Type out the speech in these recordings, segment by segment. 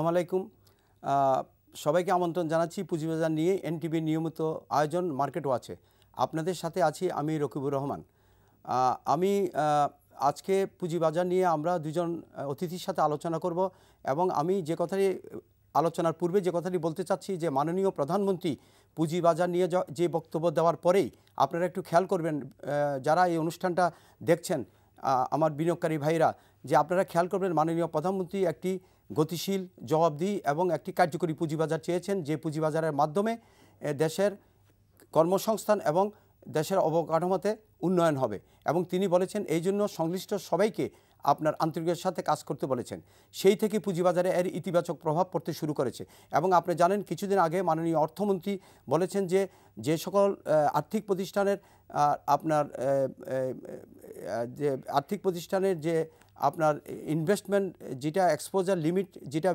আসসালামু আলাইকুম সবাইকে আমন্ত্রণ জানাচ্ছি পুঁজিবাজার নিয়ে এনটিভির নিয়মিত আয়োজন মার্কেট ওয়াচে আপনাদের সাথে আছি আমি রকিবুর রহমান আমি আজকে পুঁজিবাজার নিয়ে আমরা দুজন অতিথির সাথে আলোচনা করব এবং আমি যে কথাটি আলোচনার পূর্বে যে কথাটি বলতে চাচ্ছি যে মাননীয় প্রধানমন্ত্রী পুঁজিবাজার নিয়ে যে বক্তব্য দেওয়ার পরেই আপনারা একটু খেয়াল করবেন যারা এই অনুষ্ঠানটা দেখছেন আমার বিনিয়োগকারী ভাইরা যে আপনারা খেয়াল করবেন মাননীয় প্রধানমন্ত্রী একটি গতিশীল জবাবদিহি এবং একটি কার্যকরী পুঁজিবাজার চেয়েছেন যে পুঁজিবাজারের মাধ্যমে দেশের কর্মসংস্থান এবং দেশের অবকাঠামোতে উন্নয়ন হবে এবং তিনি বলেছেন এই জন্য সংশ্লিষ্ট সবাইকে আপনার আন্তরিকের সাথে কাজ করতে বলেছেন সেই থেকে পুঁজিবাজারে এর ইতিবাচক প্রভাব পড়তে শুরু করেছে এবং আপনি জানেন কিছুদিন আগে মাননীয় অর্থমন্ত্রী বলেছেন যে যে সকল আর্থিক প্রতিষ্ঠানের আপনার যে আর্থিক প্রতিষ্ঠানের যে আপনার ইনভেস্টমেন্ট যেটা এক্সপোজার লিমিট যেটা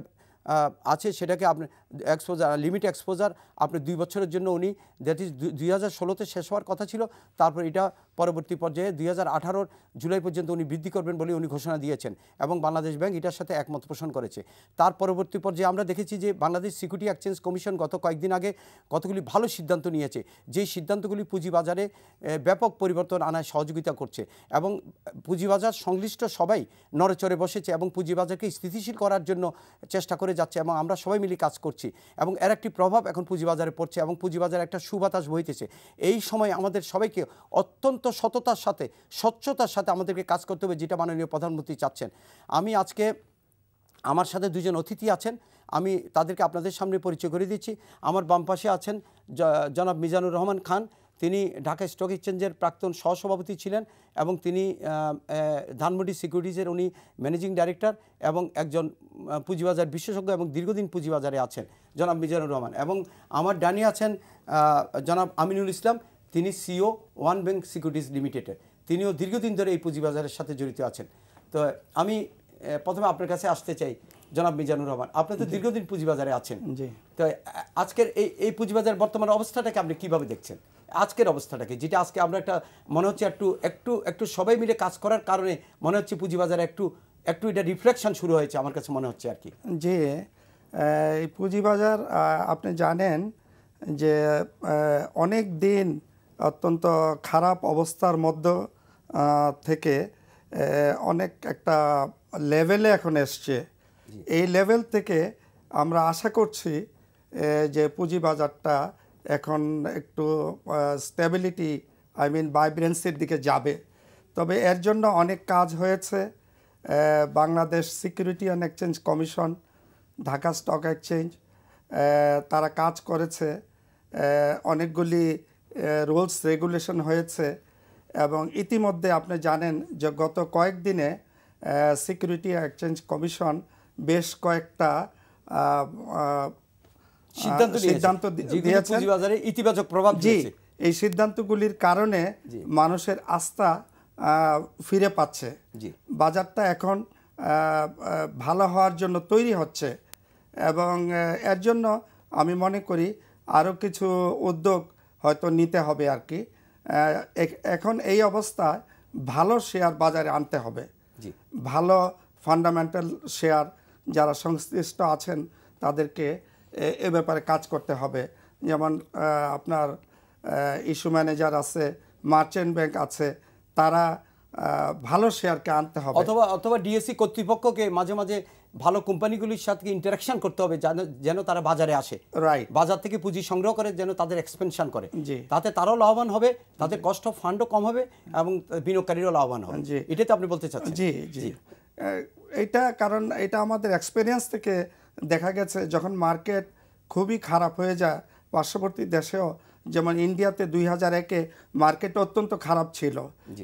আছে সেটাকে আপনি এক্সপোজার লিমিট এক্সপোজার আপনি দুই বছরের জন্য উনি দ্যাট ইজ দুই হাজার ষোলোতে শেষ হওয়ার কথা ছিল তারপর এটা পরবর্তী পর্যায়ে দুই হাজার আঠারোর জুলাই পর্যন্ত উনি বৃদ্ধি করবেন বলে উনি ঘোষণা দিয়েছেন এবং বাংলাদেশ ব্যাংক এটার সাথে একমত পোষণ করেছে তার পরবর্তী পর্যায়ে আমরা দেখেছি যে বাংলাদেশ সিকিউরিটি এক্সচেঞ্জ কমিশন গত কয়েকদিন আগে কতগুলি ভালো সিদ্ধান্ত নিয়েছে যেই সিদ্ধান্তগুলি পুঁজিবাজারে ব্যাপক পরিবর্তন আনায় সহযোগিতা করছে এবং পুঁজিবাজার সংশ্লিষ্ট সবাই নড়েচড়ে বসেছে এবং পুঁজিবাজারকে স্থিতিশীল করার জন্য চেষ্টা করে যাচ্ছে এবং আমরা সবাই মিলে কাজ করছি দেখছি এবং এর একটি প্রভাব এখন পুঁজিবাজারে পড়ছে এবং পুঁজিবাজারে একটা সুবাতাস বইতেছে এই সময় আমাদের সবাইকে অত্যন্ত সততার সাথে স্বচ্ছতার সাথে আমাদেরকে কাজ করতে হবে যেটা মাননীয় প্রধানমন্ত্রী চাচ্ছেন আমি আজকে আমার সাথে দুজন অতিথি আছেন আমি তাদেরকে আপনাদের সামনে পরিচয় করে দিচ্ছি আমার বাম পাশে আছেন জনাব মিজানুর রহমান খান তিনি ঢাকা স্টক এক্সচেঞ্জের প্রাক্তন সহসভাপতি ছিলেন এবং তিনি ধানমন্ডি সিকিউরিটিজের উনি ম্যানেজিং ডাইরেক্টর এবং একজন পুঁজিবাজার বিশেষজ্ঞ এবং দীর্ঘদিন পুঁজিবাজারে আছেন জনাব মিজানুর রহমান এবং আমার ডানি আছেন জনাব আমিনুল ইসলাম তিনি সিও ওয়ান ব্যাংক সিকিউরিটিজ লিমিটেডের তিনিও দীর্ঘদিন ধরে এই পুঁজিবাজারের সাথে জড়িত আছেন তো আমি প্রথমে আপনার কাছে আসতে চাই জনাব মিজানুর রহমান আপনি তো দীর্ঘদিন পুঁজিবাজারে আছেন জি তো আজকের এই এই পুঁজিবাজারের বর্তমান অবস্থাটাকে আপনি কিভাবে দেখছেন আজকের অবস্থাটাকে যেটা আজকে আমরা একটা মনে হচ্ছে একটু একটু একটু সবাই মিলে কাজ করার কারণে মনে হচ্ছে পুঁজিবাজারে একটু একটু এটা রিফ্লেকশন শুরু হয়েছে আমার কাছে মনে হচ্ছে আর কি যে এই পুঁজিবাজার আপনি জানেন যে অনেক দিন অত্যন্ত খারাপ অবস্থার মধ্য থেকে অনেক একটা লেভেলে এখন এসছে এই লেভেল থেকে আমরা আশা করছি যে পুঁজিবাজারটা এখন একটু স্টেবিলিটি আই মিন ভাইব্রেন্সির দিকে যাবে তবে এর জন্য অনেক কাজ হয়েছে Bangladesh security and exchange commission Dhaka stock exchange তারা কাজ করেছে অনেকগুলি রুলস রেগুলেশন হয়েছে এবং ইতিমধ্যে আপনি জানেন যে গত কয়েকদিনে সিকিউরিটি এক্সচেঞ্জ কমিশন বেশ কয়েকটা সিদ্ধান্ত সিদ্ধান্ত দিয়েছেন বাজারে ইতিবাচক প্রভাব জি এই সিদ্ধান্তগুলির কারণে মানুষের আস্থা ফিরে পাচ্ছে বাজারটা এখন ভালো হওয়ার জন্য তৈরি হচ্ছে এবং এর জন্য আমি মনে করি আরও কিছু উদ্যোগ হয়তো নিতে হবে আর কি এখন এই অবস্থায় ভালো শেয়ার বাজারে আনতে হবে ভালো ফান্ডামেন্টাল শেয়ার যারা সংশ্লিষ্ট আছেন তাদেরকে এ ব্যাপারে কাজ করতে হবে যেমন আপনার ইস্যু ম্যানেজার আছে মার্চেন্ট ব্যাংক আছে তারা ভালো শেয়ারকে আনতে হবে অথবা অথবা ডিএসসি কর্তৃপক্ষকে মাঝে মাঝে ভালো কোম্পানিগুলির সাথে ইন্টারাকশন করতে হবে যেন তারা বাজারে আসে রাইট বাজার থেকে পুঁজি সংগ্রহ করে যেন তাদের এক্সপেনশন করে তাতে তারাও লাভবান হবে তাদের কষ্ট অফ ফান্ডও কম হবে এবং বিনিয়োগকারীরও লাভবান হবে এটাই তো আপনি বলতে চাচ্ছেন জি জি এটা কারণ এটা আমাদের এক্সপিরিয়েন্স থেকে দেখা গেছে যখন মার্কেট খুবই খারাপ হয়ে যায় পার্শ্ববর্তী দেশেও যেমন ইন্ডিয়াতে দুই হাজার একে মার্কেট অত্যন্ত খারাপ ছিল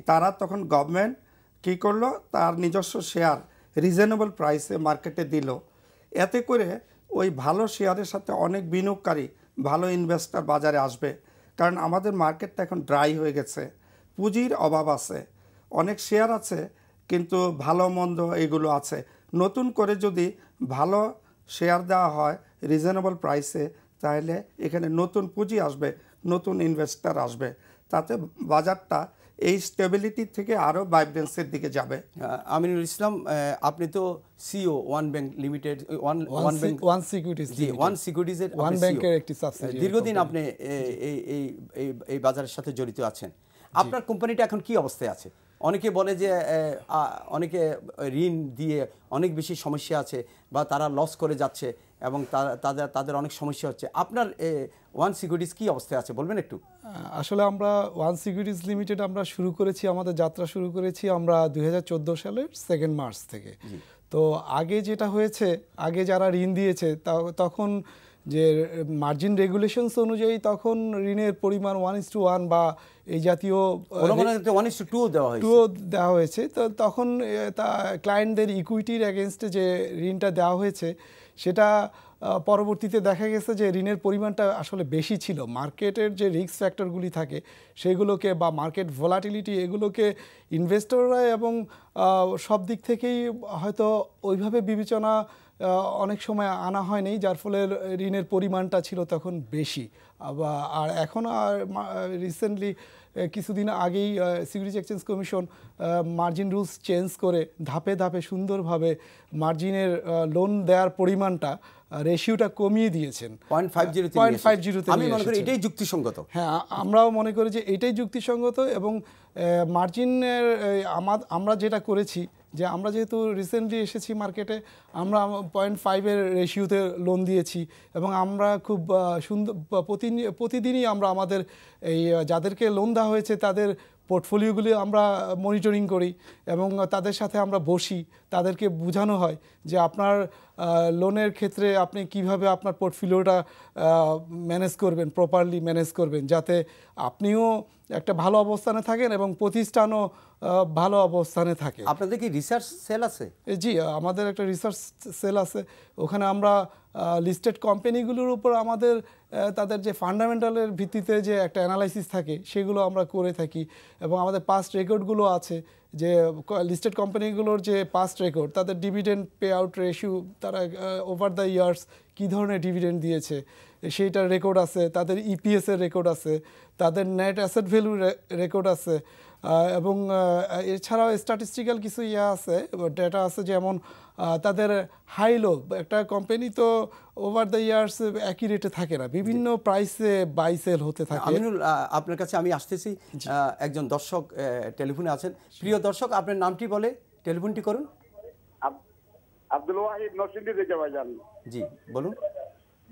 তারা তখন গভর্নমেন্ট কি করলো তার নিজস্ব শেয়ার রিজনেবল প্রাইসে মার্কেটে দিল এতে করে ওই ভালো শেয়ারের সাথে অনেক বিনিয়োগকারী ভালো ইনভেস্টার বাজারে আসবে কারণ আমাদের মার্কেটটা এখন ড্রাই হয়ে গেছে পুঁজির অভাব আছে অনেক শেয়ার আছে কিন্তু ভালো মন্দ এগুলো আছে নতুন করে যদি ভালো শেয়ার দেওয়া হয় রিজনেবল প্রাইসে তাহলে এখানে নতুন পুঁজি আসবে নতুন ইনভেস্টার আসবে তাতে বাজারটা এই স্টেবিলিটি থেকে আরও ভাইব্রেন্সের দিকে যাবে আমিনুল ইসলাম আপনি তো CEO one bank limited one one bank one securities জি ওয়ান সিকিউরিটিজের ওয়ান ব্যাংকের একটি সাবসিডি দীর্ঘদিন আপনি এই এই এই বাজারের সাথে জড়িত আছেন আপনার কোম্পানিটা এখন কি অবস্থায় আছে অনেকে বলে যে অনেকে ঋণ দিয়ে অনেক বেশি সমস্যা আছে বা তারা লস করে যাচ্ছে এবং তাদের তাদের অনেক সমস্যা হচ্ছে আপনার ওয়ান সিকিউরিটিস কী অবস্থায় আছে বলবেন একটু আসলে আমরা ওয়ান সিকিউরিটিস লিমিটেড আমরা শুরু করেছি আমাদের যাত্রা শুরু করেছি আমরা দুই সালের সেকেন্ড মার্চ থেকে তো আগে যেটা হয়েছে আগে যারা ঋণ দিয়েছে তখন যে মার্জিন রেগুলেশনস অনুযায়ী তখন ঋণের পরিমাণ ওয়ান ইস টু ওয়ান বা এই জাতীয় ওয়ান ইস টু টুও দেওয়া হয়েছে দেওয়া হয়েছে তো তখন তা ক্লায়েন্টদের ইকুইটির অ্যাগেনস্টে যে ঋণটা দেওয়া হয়েছে সেটা পরবর্তীতে দেখা গেছে যে ঋণের পরিমাণটা আসলে বেশি ছিল মার্কেটের যে রিস্ক ফ্যাক্টরগুলি থাকে সেগুলোকে বা মার্কেট ভোলাটিলিটি এগুলোকে ইনভেস্টররা এবং সব দিক থেকেই হয়তো ওইভাবে বিবেচনা অনেক সময় আনা হয়নি যার ফলে ঋণের পরিমাণটা ছিল তখন বেশি আর এখন আর রিসেন্টলি কিছুদিন আগেই security exchange commission margin rules change করে ধাপে ধাপে সুন্দরভাবে মার্জিনের লোন দেওয়ার পরিমাণটা রেশিওটা কমিয়ে দিয়েছেন point five zero point five জিরোতে এটাই যুক্তিসঙ্গত হ্যাঁ আমরাও মনে করি যে এটাই যুক্তিসঙ্গত এবং মার্জিনের আমরা যেটা করেছি যে আমরা যেহেতু রিসেন্টলি এসেছি মার্কেটে আমরা পয়েন্ট ফাইভের রেশিওতে লোন দিয়েছি এবং আমরা খুব সুন্দর প্রতিদিনই আমরা আমাদের এই যাদেরকে লোন দেওয়া হয়েছে তাদের পোর্টফোলিওগুলি আমরা মনিটরিং করি এবং তাদের সাথে আমরা বসি তাদেরকে বোঝানো হয় যে আপনার লোনের ক্ষেত্রে আপনি কিভাবে আপনার পোর্টফোলিওটা ম্যানেজ করবেন প্রপারলি ম্যানেজ করবেন যাতে আপনিও একটা ভালো অবস্থানে থাকেন এবং প্রতিষ্ঠানও ভালো অবস্থানে থাকে আপনাদের কি রিসার্চ সেল আছে জি আমাদের একটা রিসার্চ সেল আছে ওখানে আমরা লিস্টেড কোম্পানিগুলোর উপর আমাদের তাদের যে ফান্ডামেন্টালের ভিত্তিতে যে একটা অ্যানালাইসিস থাকে সেগুলো আমরা করে থাকি এবং আমাদের পাস্ট রেকর্ডগুলো আছে যে লিস্টেড কোম্পানিগুলোর যে পাস্ট রেকর্ড তাদের ডিভিডেন্ড পে আউট রেশিও তারা ওভার দ্য ইয়ার্স কী ধরনের ডিভিডেন্ড দিয়েছে সেইটার রেকর্ড আছে তাদের ইপিএসের e রেকর্ড আছে তাদের নেট অ্যাসেট ভ্যালু রেকর্ড আছে এবং এছাড়াও স্ট্যাটিস্টিক্যাল কিছু ইয়ে আছে ডেটা আছে যেমন তাদের হাই লো একটা কোম্পানি তো ওভার দ্য ইয়ার্স একই রেটে থাকে না বিভিন্ন প্রাইসে বাই সেল হতে থাকে আমিনুল আপনার কাছে আমি আসতেছি একজন দর্শক টেলিফোনে আছেন প্রিয় দর্শক আপনার নামটি বলে টেলিফোনটি করুন আব্দুল ওয়াহিদ নরসিংদী থেকে ভাইজান জি বলুন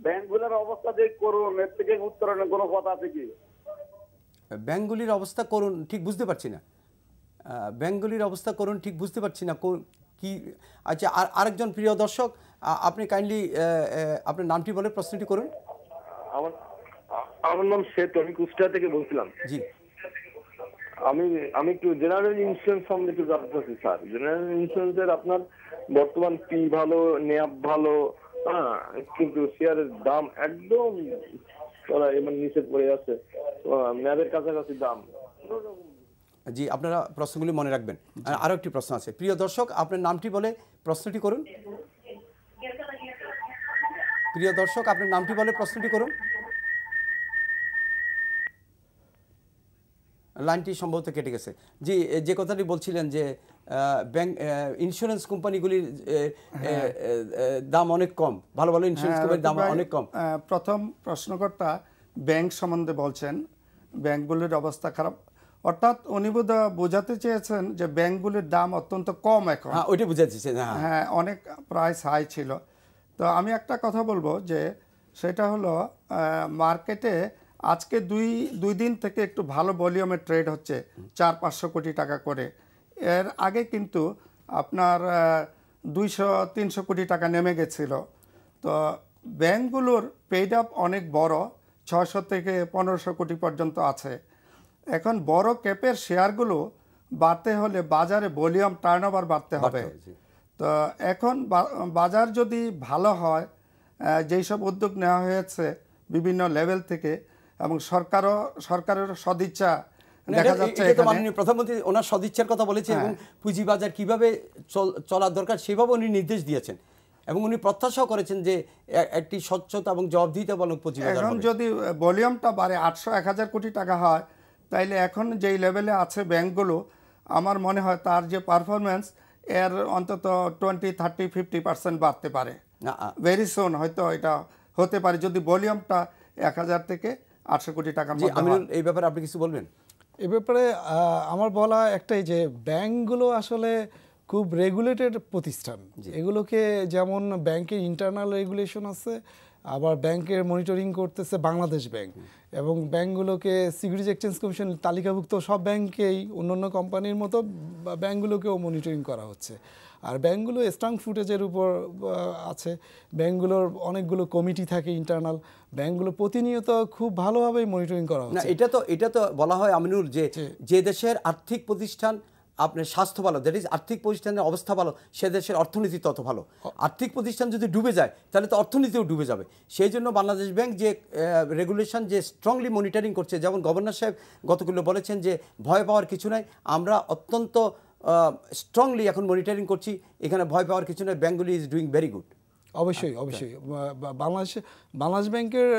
ব্যাংকগুলোর অবস্থা যে করুন এর থেকে উত্তরণের কোনো কথা আছে কি ব্যাংকগুলির অবস্থা করুন ঠিক বুঝতে পারছি না ব্যাংকগুলির অবস্থা করুন ঠিক বুঝতে পারছি না কি আচ্ছা আর আরেকজন প্রিয় দর্শক আপনি কাইন্ডলি আপনার নামটি বলে প্রশ্নটি করুন আমার আমার নাম শ্বেত আমি কুষ্টিয়া থেকে বলছিলাম জি আমি আমি একটু জেনারেল ইন্স্যুরেন্স সম্বন্ধে একটু জানতে চাচ্ছি স্যার জেনারেল ইন্স্যুরেন্সের আপনার বর্তমান পি ভালো নেয়াব ভালো হ্যাঁ কিন্তু শেয়ারের দাম একদম মানে, এবার নিচে পড়ে আছে নেয়াবের কাছাকাছি দাম জি আপনারা প্রশ্নগুলি মনে রাখবেন আরো একটি প্রশ্ন আছে প্রিয় দর্শক আপনার নামটি বলে প্রশ্নটি করুন প্রিয় দর্শক আপনার নামটি বলে প্রশ্নটি করুন লাইনটি সম্ভবত কেটে গেছে জি যে কথাটি বলছিলেন যে ব্যাংক ইন্স্যুরেন্স কোম্পানিগুলির হ্যাঁ। দাম অনেক কম ভালো ভালো ইন্স্যুরেন্স হ্যাঁ, কোম্পানির দাম অনেক কম প্রথম প্রশ্নকর্তা ব্যাংক সম্বন্ধে বলছেন ব্যাংকগুলির অবস্থা খারাপ অর্থাৎ উনি বোঝাতে চেয়েছেন যে ব্যাংকগুলির দাম অত্যন্ত কম এখন হ্যাঁ ওইটা বোঝাতে চেয়েছেন হ্যাঁ, হ্যাঁ অনেক প্রাইস হাই ছিল তো আমি একটা কথা বলবো যে সেটা হলো মার্কেটে আজকে দুই দুই দিন থেকে একটু ভালো ভলিউমে ট্রেড হচ্ছে চার পাঁচশো কোটি টাকা করে এর আগে কিন্তু আপনার দুইশো তিনশো কোটি টাকা নেমে গেছিল তো ব্যাংকগুলোর পেইড আপ অনেক বড় ছশো থেকে পনেরোশো কোটি পর্যন্ত আছে এখন বড় ক্যাপের শেয়ারগুলো বাড়তে হলে বাজারে ভলিউম টার্নওভার বাড়তে হবে তো এখন বাজার যদি ভালো হয় যেই সব উদ্যোগ নেওয়া হয়েছে বিভিন্ন লেভেল থেকে এবং সরকারও সরকারের সদিচ্ছা মানে প্রধানমন্ত্রী ওনার সদিচ্ছার কথা বলেছেন এবং হ্যাঁ। পুঁজিবাজার কিভাবে চলার দরকার সেভাবে উনি নির্দেশ দিয়েছেন এবং উনি প্রত্যাশাও করেছেন যে একটি স্বচ্ছতা এবং জবাবদিহিতামূলক পুঁজিবাজার এখন যদি ভলিউমটা বাড়ে আটশো এক হাজার কোটি টাকা হয় তাইলে এখন যেই লেভেলে আছে ব্যাঙ্কগুলো আমার মনে হয় তার যে পারফরমেন্স এর অন্তত টোয়েন্টি থার্টি ফিফটি পার্সেন্ট বাড়তে পারে ভেরি সোন হয়তো এটা হতে পারে যদি ভলিউমটা এক হাজার থেকে আটশো কোটি টাকা এই ব্যাপারে আপনি কিছু বলবেন এ ব্যাপারে আমার বলা একটাই যে ব্যাংকগুলো আসলে খুব রেগুলেটেড প্রতিষ্ঠান এগুলোকে যেমন ব্যাংকের ইন্টারনাল রেগুলেশন আছে আবার ব্যাংকের মনিটরিং করতেছে বাংলাদেশ ব্যাংক এবং ব্যাংকগুলোকে সিকিউরিটি এক্সচেঞ্জ কমিশন তালিকাভুক্ত সব ব্যাংকেই অন্য অন্য কোম্পানির মতো ব্যাংকগুলোকেও মনিটরিং করা হচ্ছে আর ব্যাংকগুলো স্ট্রং ফুটেজের উপর আছে ব্যাংকগুলোর অনেকগুলো কমিটি থাকে ইন্টারনাল ব্যাংকগুলো প্রতিনিয়ত খুব ভালোভাবেই মনিটরিং করা হচ্ছে এটা তো এটা তো বলা হয় আমিনুর যে যে দেশের আর্থিক প্রতিষ্ঠান আপনার স্বাস্থ্য ভালো দ্যাট ইজ আর্থিক প্রতিষ্ঠানের অবস্থা ভালো সে দেশের অর্থনীতি তত ভালো আর্থিক প্রতিষ্ঠান যদি ডুবে যায় তাহলে তো অর্থনীতিও ডুবে যাবে সেই জন্য বাংলাদেশ ব্যাংক যে রেগুলেশন যে স্ট্রংলি মনিটরিং করছে যেমন গভর্নর সাহেব গতকাল বলেছেন যে ভয় পাওয়ার কিছু নাই আমরা অত্যন্ত স্ট্রংলি এখন মনিটরিং করছি এখানে ভয় পাওয়ার কিছু নয় ব্যাঙ্কগুলি ইজ ডুইং ভেরি গুড অবশ্যই আচ্ছা। অবশ্যই বাংলাদেশ বাংলাদেশ ব্যাংকের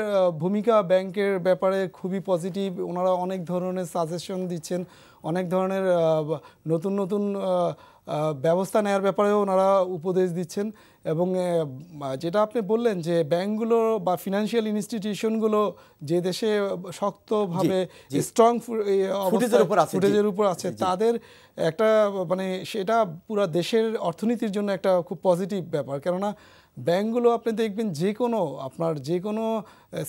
ভূমিকা ব্যাংকের ব্যাপারে খুবই পজিটিভ ওনারা অনেক ধরনের সাজেশন দিচ্ছেন অনেক ধরনের নতুন নতুন ব্যবস্থা নেওয়ার ব্যাপারেও ওনারা উপদেশ দিচ্ছেন এবং যেটা আপনি বললেন যে ব্যাংকগুলো বা ফিনান্সিয়াল ইনস্টিটিউশনগুলো যে দেশে শক্তভাবে স্ট্রং ফুটেজের উপর আছে তাদের একটা মানে সেটা পুরা দেশের অর্থনীতির জন্য একটা খুব পজিটিভ ব্যাপার কেননা ব্যাংকগুলো আপনি দেখবেন যে কোনো আপনার যে কোনো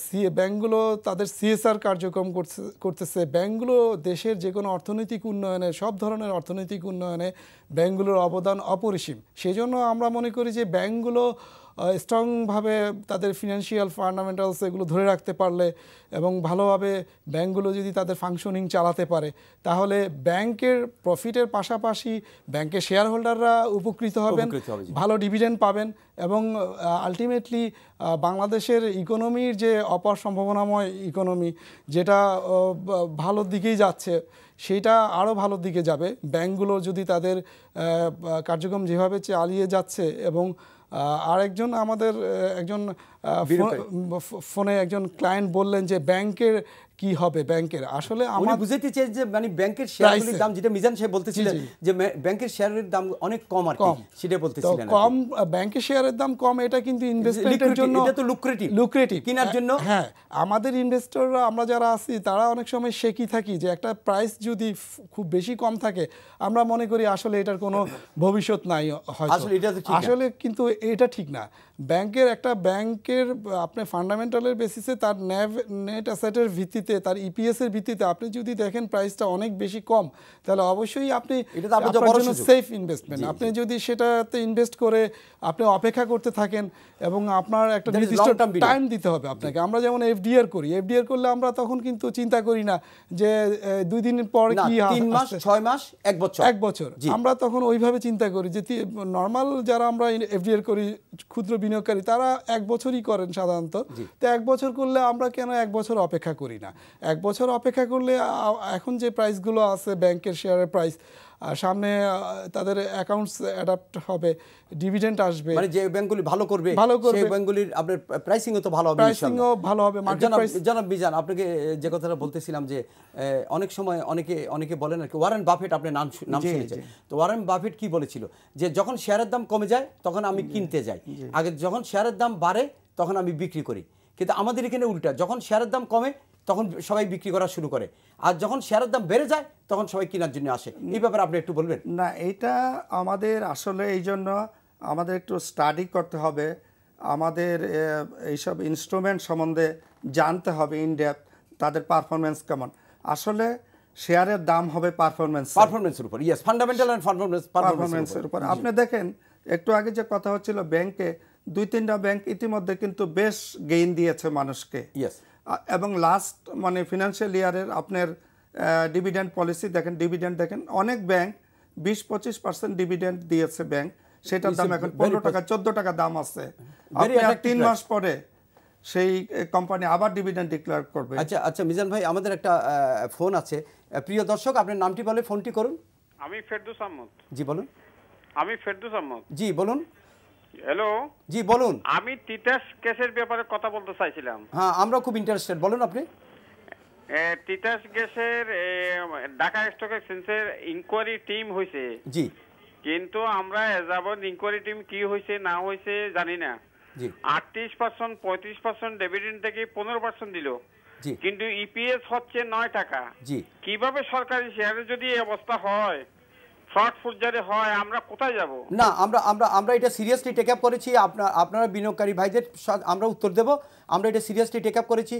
সি ব্যাংকগুলো তাদের সিএসআর কার্যক্রম করছে করতেছে ব্যাঙ্কগুলো দেশের যে কোনো অর্থনৈতিক উন্নয়নে সব ধরনের অর্থনৈতিক উন্নয়নে ব্যাংকগুলোর অবদান অপরিসীম সেই জন্য আমরা মনে করি যে ব্যাংকগুলো স্ট্রংভাবে তাদের ফিনান্সিয়াল ফান্ডামেন্টালস এগুলো ধরে রাখতে পারলে এবং ভালোভাবে ব্যাংকগুলো যদি তাদের ফাংশনিং চালাতে পারে তাহলে ব্যাংকের প্রফিটের পাশাপাশি ব্যাংকের শেয়ার হোল্ডাররা উপকৃত হবেন ভালো ডিভিডেন্ড পাবেন এবং আলটিমেটলি বাংলাদেশের ইকোনমির যে অপার সম্ভাবনাময় ইকোনমি যেটা ভালোর দিকেই যাচ্ছে সেটা আরও ভালোর দিকে যাবে ব্যাংকগুলো যদি তাদের কার্যক্রম যেভাবে চালিয়ে যাচ্ছে এবং আরেকজন আমাদের একজন ফোনে একজন ক্লায়েন্ট বললেন যে ব্যাংকের কি হবে ব্যাংকের আসলে আমি বুঝাইতে চাই যে মানে ব্যাংকের শেয়ারগুলির দাম যেটা মিজান সাহেব বলতেছিলেন যে ব্যাংকের শেয়ারের দাম অনেক কম আর কম সেটা বলতেছিলেন কম ব্যাংকের শেয়ারের দাম কম এটা কিন্তু ইনভেস্টমেন্টের জন্য এটা তো লুক্রেটিভ লুক্রেটিভ কেনার হ্যাঁ, জন্য হ্যাঁ আমাদের ইনভেস্টররা আমরা যারা আছি তারা অনেক সময় শেকি থাকি যে একটা প্রাইস যদি খুব বেশি কম থাকে আমরা মনে করি আসলে এটার কোনো ভবিষ্যৎ নাই হয়তো আসলে এটা আসলে কিন্তু এটা ঠিক না ব্যাংকের একটা ব্যাংকের আপনি ফান্ডামেন্টালের বেসিসে তার নেট অ্যাসেটের ভিত্তি ভিত্তিতে তার e এর ভিত্তিতে আপনি যদি দেখেন প্রাইসটা অনেক বেশি কম তাহলে অবশ্যই আপনি সেফ ইনভেস্টমেন্ট আপনি যদি সেটাতে ইনভেস্ট করে আপনি অপেক্ষা করতে থাকেন এবং আপনার একটা নির্দিষ্ট টাইম দিতে হবে আপনাকে আমরা যেমন এফডিআর করি এফডিআর করলে আমরা তখন কিন্তু চিন্তা করি না যে দুই দিন পর কি তিন মাস ছয় মাস এক বছর এক বছর আমরা তখন ওইভাবে চিন্তা করি যে নর্মাল যারা আমরা এফডিআর করি ক্ষুদ্র বিনিয়োগকারী তারা এক বছরই করেন সাধারণত তো এক বছর করলে আমরা কেন এক বছর অপেক্ষা করি না এক বছর অপেক্ষা করলে এখন যে প্রাইসগুলো আছে ব্যাংকের শেয়ারের প্রাইস সামনে তাদের অ্যাকাউন্টস অ্যাডাপ্ট হবে ডিভিডেন্ড আসবে মানে যে ব্যাংকগুলি ভালো করবে ভালো করবে সেই ব্যাংকগুলির আপনার প্রাইসিংও তো ভালো হবে প্রাইসিংও ভালো হবে জনাব বিজান আপনাকে যে কথাটা বলতেছিলাম যে অনেক সময় অনেকে অনেকে বলেন আর কি ওয়ারেন বাফেট আপনি নাম নাম শুনেছেন তো ওয়ারেন বাফেট কি বলেছিল যে যখন শেয়ারের দাম কমে যায় তখন আমি কিনতে যাই আগে যখন শেয়ারের দাম বাড়ে তখন আমি বিক্রি করি কিন্তু আমাদের এখানে উল্টা যখন শেয়ারের দাম কমে তখন সবাই বিক্রি করা শুরু করে আর যখন শেয়ারের দাম বেড়ে যায় তখন সবাই কেনার জন্য আসে এই ব্যাপারে আপনি একটু বলবেন না এটা আমাদের আসলে এই জন্য আমাদের একটু স্টাডি করতে হবে আমাদের এইসব ইনস্ট্রুমেন্ট সম্বন্ধে জানতে হবে ইনডেপ তাদের পারফরমেন্স কেমন আসলে শেয়ারের দাম হবে পারফরমেন্স পারফরমেন্সের উপর ইয়েস ফান্ডামেন্টাল অ্যান্ড পারফরমেন্স পারফরমেন্সের উপর আপনি দেখেন একটু আগে যে কথা হচ্ছিল ব্যাংকে দুই তিনটা ব্যাংক ইতিমধ্যে কিন্তু বেশ গেইন দিয়েছে মানুষকে ইয়েস এবং লাস্ট মানে ফিনান্সিয়াল ইয়ারের আপনার ডিভিডেন্ড পলিসি দেখেন ডিভিডেন্ড দেখেন অনেক ব্যাংক বিশ পঁচিশ পার্সেন্ট ডিভিডেন্ড দিয়েছে ব্যাংক সেটার দাম এখন পনেরো টাকা চোদ্দ টাকা দাম আছে তিন মাস পরে সেই কোম্পানি আবার ডিভিডেন্ড ডিক্লেয়ার করবে আচ্ছা আচ্ছা মিজান ভাই আমাদের একটা ফোন আছে প্রিয় দর্শক আপনার নামটি বলে ফোনটি করুন আমি ফেরদুস আহমদ জি বলুন আমি ফেরদুস আহমদ জি বলুন হ্যালো জি বলুন আমি তিতাস গ্যাসের ব্যাপারে কথা বলতে চাইছিলাম হ্যাঁ আমরা খুব ইন্টারেস্টেড বলুন আপনি তিতাস গ্যাসের ঢাকা স্টক এক্সচেঞ্জের ইনকোয়ারি টিম হয়েছে জি কিন্তু আমরা এজাবত ইনকোয়ারি টিম কি হয়েছে না হয়েছে জানি না আটত্রিশ পার্সেন্ট পঁয়ত্রিশ পার্সেন্ট ডেভিডেন্ড থেকে পনেরো পার্সেন্ট দিল কিন্তু ইপিএস e হচ্ছে নয় টাকা কিভাবে সরকারি শেয়ারে যদি এই অবস্থা হয় শর্ট ফুটজারে হয় আমরা কোথায় যাব না আমরা আমরা আমরা এটা সিরিয়াসলি টেক আপ করেছি আপনার আপনারা বিনিয়োগকারী ভাইদের আমরা উত্তর দেব আমরা এটা সিরিয়াসলি টেক আপ করেছি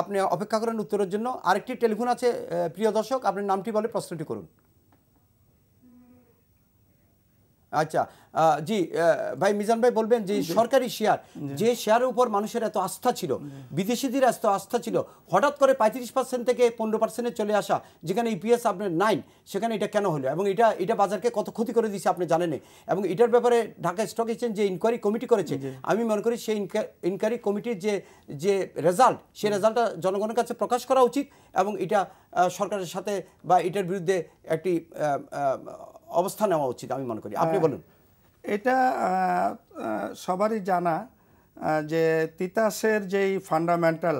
আপনি অপেক্ষা করেন উত্তরের জন্য আরেকটি টেলিফোন আছে প্রিয় দর্শক আপনার নামটি বলে প্রশ্নটি করুন আচ্ছা জি ভাই মিজান ভাই বলবেন যে সরকারি শেয়ার যে শেয়ারের উপর মানুষের এত আস্থা ছিল বিদেশিদের এত আস্থা ছিল হঠাৎ করে পঁয়ত্রিশ পার্সেন্ট থেকে পনেরো পার্সেন্টে চলে আসা যেখানে ইপিএস e আপনার নাইন সেখানে এটা কেন হলো এবং এটা এটা বাজারকে কত ক্ষতি করে দিয়েছে আপনি জানেন এবং এটার ব্যাপারে ঢাকা স্টক এক্সচেঞ্জ যে ইনকোয়ারি কমিটি করেছে আমি মনে করি সেই ইনকোয়ারি কমিটির যে যে রেজাল্ট সেই রেজাল্টটা জনগণের কাছে প্রকাশ করা উচিত এবং এটা সরকারের সাথে বা এটার বিরুদ্ধে একটি অবস্থা নেওয়া উচিত আমি মনে করি আপনি হ্যাঁ। বলুন এটা সবারই জানা যে তিতাসের যেই ফান্ডামেন্টাল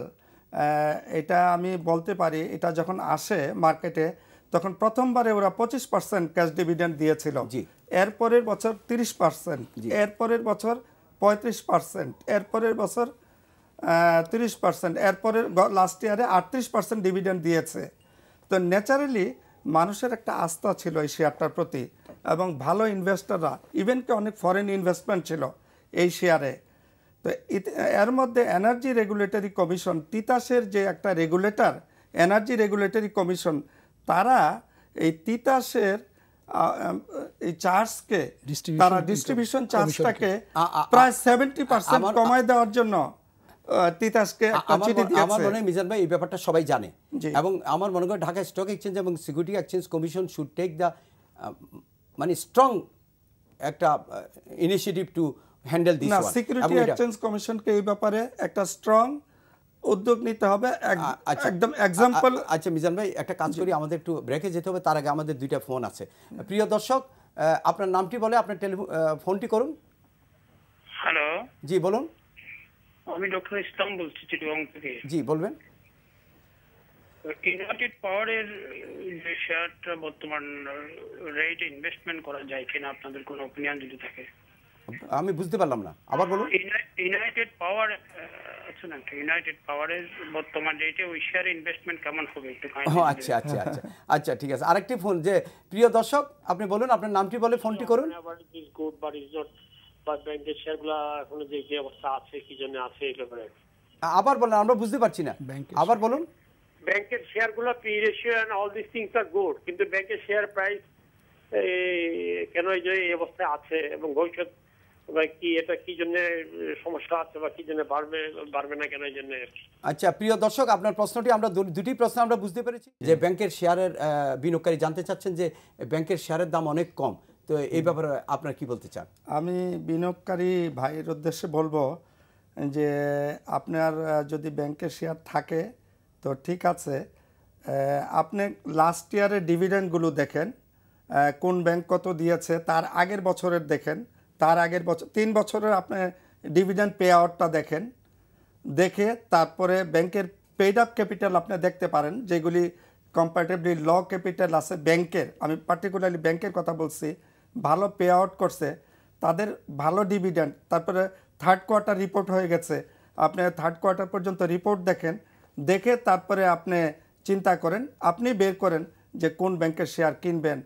এটা আমি বলতে পারি এটা যখন আসে মার্কেটে তখন প্রথমবারে ওরা পঁচিশ পার্সেন্ট ক্যাশ ডিভিডেন্ড দিয়েছিল এরপরের বছর তিরিশ পার্সেন্ট এরপরের বছর পঁয়ত্রিশ পার্সেন্ট এরপরের বছর তিরিশ পার্সেন্ট এরপরের লাস্ট ইয়ারে আটত্রিশ পার্সেন্ট ডিভিডেন্ড দিয়েছে তো ন্যাচারালি মানুষের একটা আস্থা ছিল এই শেয়ারটার প্রতি এবং ভালো ইনভেস্টররা ইভেন কি অনেক ফরেন ইনভেস্টমেন্ট ছিল এই শেয়ারে তো এর মধ্যে এনার্জি রেগুলেটরি কমিশন তিতাসের যে একটা রেগুলেটর এনার্জি রেগুলেটরি কমিশন তারা এই তিতাসের এই চার্জকে তারা ডিস্ট্রিবিউশন চার্জটাকে প্রায় সেভেন্টি পার্সেন্ট কমায় দেওয়ার জন্য তিতাসকে আমার মনে হয় মিজান ভাই এই ব্যাপারটা সবাই জানে এবং আমার মনে হয় ঢাকা স্টক এক্সচেঞ্জ এবং security exchange commission should take the মানে স্ট্রং একটা initiative to handle this security exchange কমিশনকে এই ব্যাপারে একটা স্ট্রং উদ্যোগ নিতে হবে আচ্ছা। একদম এক্সাম্পল আচ্ছা মিজান ভাই একটা কাজ করি আমাদের একটু ব্রেকে যেতে হবে তার আগে আমাদের দুইটা ফোন আছে প্রিয় দর্শক আপনার নামটি বলে আপনার টেলিফোন ফোনটি করুন হ্যালো জি বলুন আমি ডক্টর ইসলাম বলছি চিটগাং থেকে জি বলবেন ইনভার্টেড পাওয়ারের যে শেয়ারটা বর্তমান রেট ইনভেস্টমেন্ট করা যায় কিনা আপনাদের কোনো অপিনিয়ন যদি থাকে আমি বুঝতে পারলাম না আবার বলুন ইউনাইটেড পাওয়ার আচ্ছা না ইউনাইটেড পাওয়ারের বর্তমান রেটে ওই শেয়ারে ইনভেস্টমেন্ট কেমন হবে একটু ও আচ্ছা আচ্ছা আচ্ছা আচ্ছা ঠিক আছে আরেকটি ফোন যে প্রিয় দর্শক আপনি বলুন আপনার নামটি বলে ফোনটি করুন ব্যাংকের শেয়ারগুলো এখন যে কি অবস্থা আছে কি জন্য আছে এই ব্যাপারে আবার বলেন আমরা বুঝতে পারছি না আবার বলুন ব্যাংকের শেয়ারগুলো P ratio and all this things are good কিন্তু ব্যাংকের শেয়ার প্রাইস কেন এই যে এই অবস্থায় আছে এবং ভবিষ্যৎ বা কি এটা কি জন্য সমস্যা আছে বা কি জন্য বাড়বে বাড়বে না কেন এই জন্য আচ্ছা প্রিয় দর্শক আপনার প্রশ্নটি আমরা দুটি প্রশ্ন আমরা বুঝতে পেরেছি যে ব্যাংকের শেয়ারের বিনিয়োগকারী জানতে চাচ্ছেন যে ব্যাংকের শেয়ারের দাম অনেক কম তো এই ব্যাপারে আপনার কি বলতে চান আমি বিনিয়োগকারী ভাইয়ের উদ্দেশ্যে বলবো যে আপনার যদি ব্যাংকের শেয়ার থাকে তো ঠিক আছে আপনি লাস্ট ইয়ারের ডিভিডেন্ডগুলো দেখেন কোন ব্যাংক কত দিয়েছে তার আগের বছরের দেখেন তার আগের বছর তিন বছরের আপনি ডিভিডেন্ড পে আউটটা দেখেন দেখে তারপরে ব্যাংকের পেড আপ ক্যাপিটাল আপনি দেখতে পারেন যেগুলি কম্পারেটিভলি ল ক্যাপিটাল আছে ব্যাংকের আমি পার্টিকুলারলি ব্যাংকের কথা বলছি ভালো পে আউট করছে তাদের ভালো ডিভিডেন্ড তারপরে থার্ড কোয়ার্টার রিপোর্ট হয়ে গেছে আপনি থার্ড কোয়ার্টার পর্যন্ত রিপোর্ট দেখেন দেখে তারপরে আপনি চিন্তা করেন আপনি বের করেন যে কোন ব্যাংকের শেয়ার কিনবেন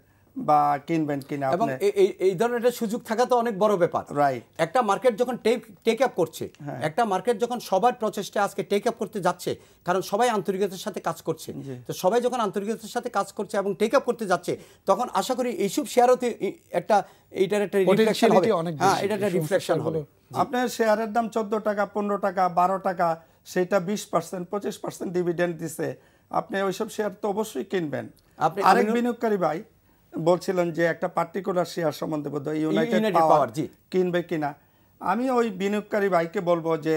বা কিনবেন কিনা এবং এই এই ধরনের একটা সুযোগ থাকা তো অনেক বড় ব্যাপার রাইট একটা মার্কেট যখন টেক টেক আপ করছে হ্যাঁ। একটা মার্কেট যখন সবার প্রচেষ্টা আজকে টেক আপ করতে যাচ্ছে কারণ সবাই আন্তরিকতার সাথে কাজ করছে তো সবাই যখন আন্তরিকতার সাথে কাজ করছে এবং টেক আপ করতে যাচ্ছে তখন আশা করি এইসব শেয়ারও একটা এইটার একটা রিফ্লেকশন হবে হ্যাঁ এটা একটা রিফ্লেকশন হবে আপনার শেয়ারের দাম চোদ্দ টাকা পনেরো টাকা বারো টাকা সেটা বিশ পার্সেন্ট পঁচিশ পার্সেন্ট ডিভিডেন্ড দিছে আপনি ওইসব শেয়ার তো অবশ্যই কিনবেন আপনি আরেক বিনিয়োগকারী ভাই বলছিলেন যে একটা পার্টিকুলার শেয়ার সম্বন্ধে বোধ হয় ইউনাইটেড পাওয়ার কিনবে কিনা আমি ওই বিনিয়োগকারী ভাইকে বলবো যে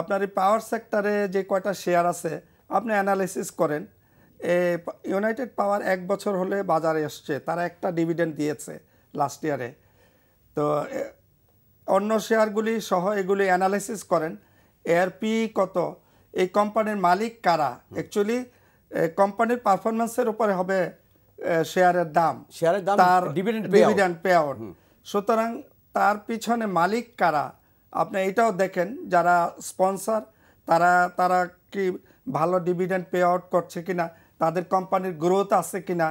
আপনার এই পাওয়ার সেক্টরে যে কয়টা শেয়ার আছে আপনি অ্যানালাইসিস করেন এ ইউনাইটেড পাওয়ার এক বছর হলে বাজারে এসছে তারা একটা ডিভিডেন্ড দিয়েছে লাস্ট ইয়ারে তো অন্য শেয়ারগুলি সহ এগুলি অ্যানালাইসিস করেন পি কত এই কোম্পানির মালিক কারা অ্যাকচুয়ালি কোম্পানির পারফরমেন্সের উপরে হবে শেয়ারের দাম শেয়ারের দাম তার ডিভিডেন্ড পে আউট সুতরাং তার পিছনে মালিক কারা আপনি এটাও দেখেন যারা স্পন্সার তারা তারা কি ভালো ডিভিডেন্ড পে আউট করছে কিনা তাদের কোম্পানির গ্রোথ আছে কিনা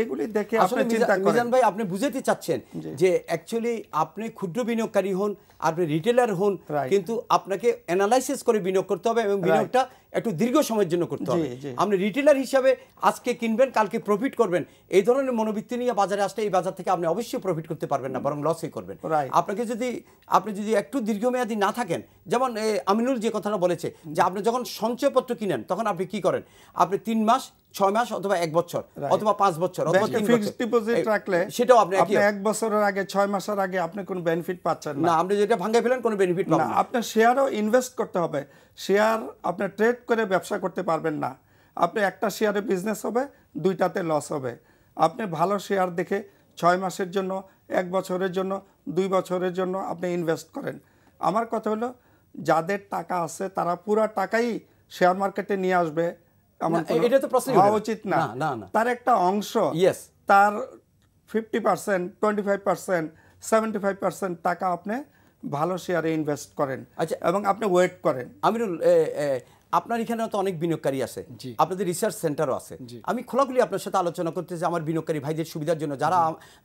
এগুলি দেখে আপনি চিন্তা করেন ভাই আপনি বুঝাতে চাচ্ছেন যে অ্যাকচুয়ালি আপনি ক্ষুদ্র বিনিয়োগকারী হন আপনি রিটেলার হন কিন্তু আপনাকে অ্যানালাইসিস করে বিনিয়োগ করতে হবে এবং বিনিয়োগটা একটু দীর্ঘ সময়ের জন্য করতে হবে আপনি রিটেলার হিসাবে আজকে কিনবেন কালকে প্রফিট করবেন এই ধরনের মনোবৃত্তি নিয়ে বাজারে আসলে এই বাজার থেকে আপনি অবশ্যই প্রফিট করতে পারবেন না বরং লসই করবেন আপনাকে যদি আপনি যদি একটু দীর্ঘমেয়াদী না থাকেন যেমন আমিনুল যে কথাটা বলেছে যে আপনি যখন সঞ্চয়পত্র কিনেন তখন আপনি কি করেন আপনি তিন মাস ছয় মাস অথবা এক বছর অথবা পাঁচ বছর সেটাও আপনি এক বছরের আগে ছয় মাসের আগে আপনি কোনো বেনিফিট পাচ্ছেন না আপনি এটা ভাঙে ফেলেন কোনো বেনিফিট না আপনার শেয়ারও ইনভেস্ট করতে হবে শেয়ার আপনি ট্রেড করে ব্যবসা করতে পারবেন না আপনি একটা শেয়ারে বিজনেস হবে দুইটাতে লস হবে আপনি ভালো শেয়ার দেখে ছয় মাসের জন্য এক বছরের জন্য দুই বছরের জন্য আপনি ইনভেস্ট করেন আমার কথা হলো যাদের টাকা আছে তারা পুরো টাকাই শেয়ার মার্কেটে নিয়ে আসবে এটা তো প্রশ্ন হওয়া উচিত না তার একটা অংশ ইয়েস তার fifty percent twenty five percent seventy five percent টাকা আপনি ভালো শেয়ারে ইনভেস্ট করেন আচ্ছা এবং আপনি ওয়েট করেন আমিরুল আপনার এখানে তো অনেক বিনিয়োগকারী আছে আপনাদের রিসার্চ সেন্টারও আছে আমি খোলাখুলি আপনার সাথে আলোচনা করতে যে আমার বিনিয়োগকারী ভাইদের সুবিধার জন্য যারা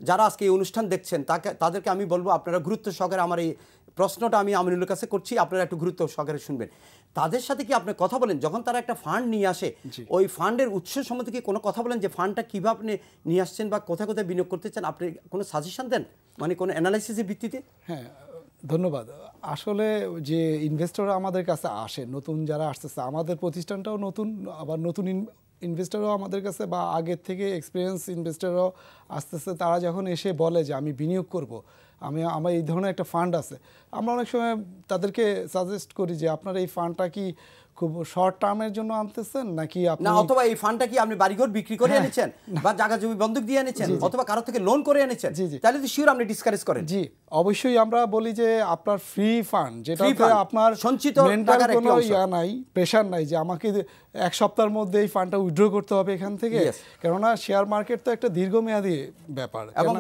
যারা আজকে এই অনুষ্ঠান দেখছেন তাকে তাদেরকে আমি বলবো আপনারা গুরুত্ব সহকারে আমার এই প্রশ্নটা আমি আমিনুলের কাছে করছি আপনারা একটু গুরুত্ব সহকারে শুনবেন তাদের সাথে কি আপনি কথা বলেন যখন তারা একটা ফান্ড নিয়ে আসে ওই ফান্ডের উৎস সম্বন্ধে কি কোনো কথা বলেন যে ফান্ডটা কীভাবে আপনি নিয়ে আসছেন বা কোথায় কোথায় বিনিয়োগ করতে চান আপনি কোনো সাজেশন দেন মানে কোনো অ্যানালাইসিসের ভিত্তিতে হ্যাঁ ধন্যবাদ আসলে যে ইনভেস্টররা আমাদের কাছে আসে নতুন যারা আসতেছে আমাদের প্রতিষ্ঠানটাও নতুন আবার নতুন ইনভেস্টরও আমাদের কাছে বা আগের থেকে এক্সপিরিয়েন্স ইনভেস্টরও আস্তে আস্তে তারা যখন এসে বলে যে আমি বিনিয়োগ করব। আমি আমার এই ধরনের একটা ফান্ড আছে আমরা অনেক সময় তাদেরকে সাজেস্ট করি যে আপনার এই ফান্ডটা কি খুব শর্ট টার্মের জন্য আনতেছেন নাকি আপনি না অথবা এই ফান্ডটা কি আপনি বাড়িঘর বিক্রি করে হ্যাঁ। এনেছেন বা জায়গা জমি বন্ধক দিয়ে এনেছেন অথবা কারো থেকে লোন করে এনেছেন তাহলে তো শিওর আপনি ডিসকারেজ করেন জি অবশ্যই আমরা বলি যে আপনার ফ্রি ফান্ড যেটা আপনার সঞ্চিত মেন্টাল কোনো ইয়া নাই প্রেশার নাই যে আমাকে এক সপ্তাহের মধ্যে এই ফান্ডটা উইথড্র করতে হবে এখান থেকে কেননা শেয়ার মার্কেট তো একটা দীর্ঘমেয়াদী ব্যাপার এবং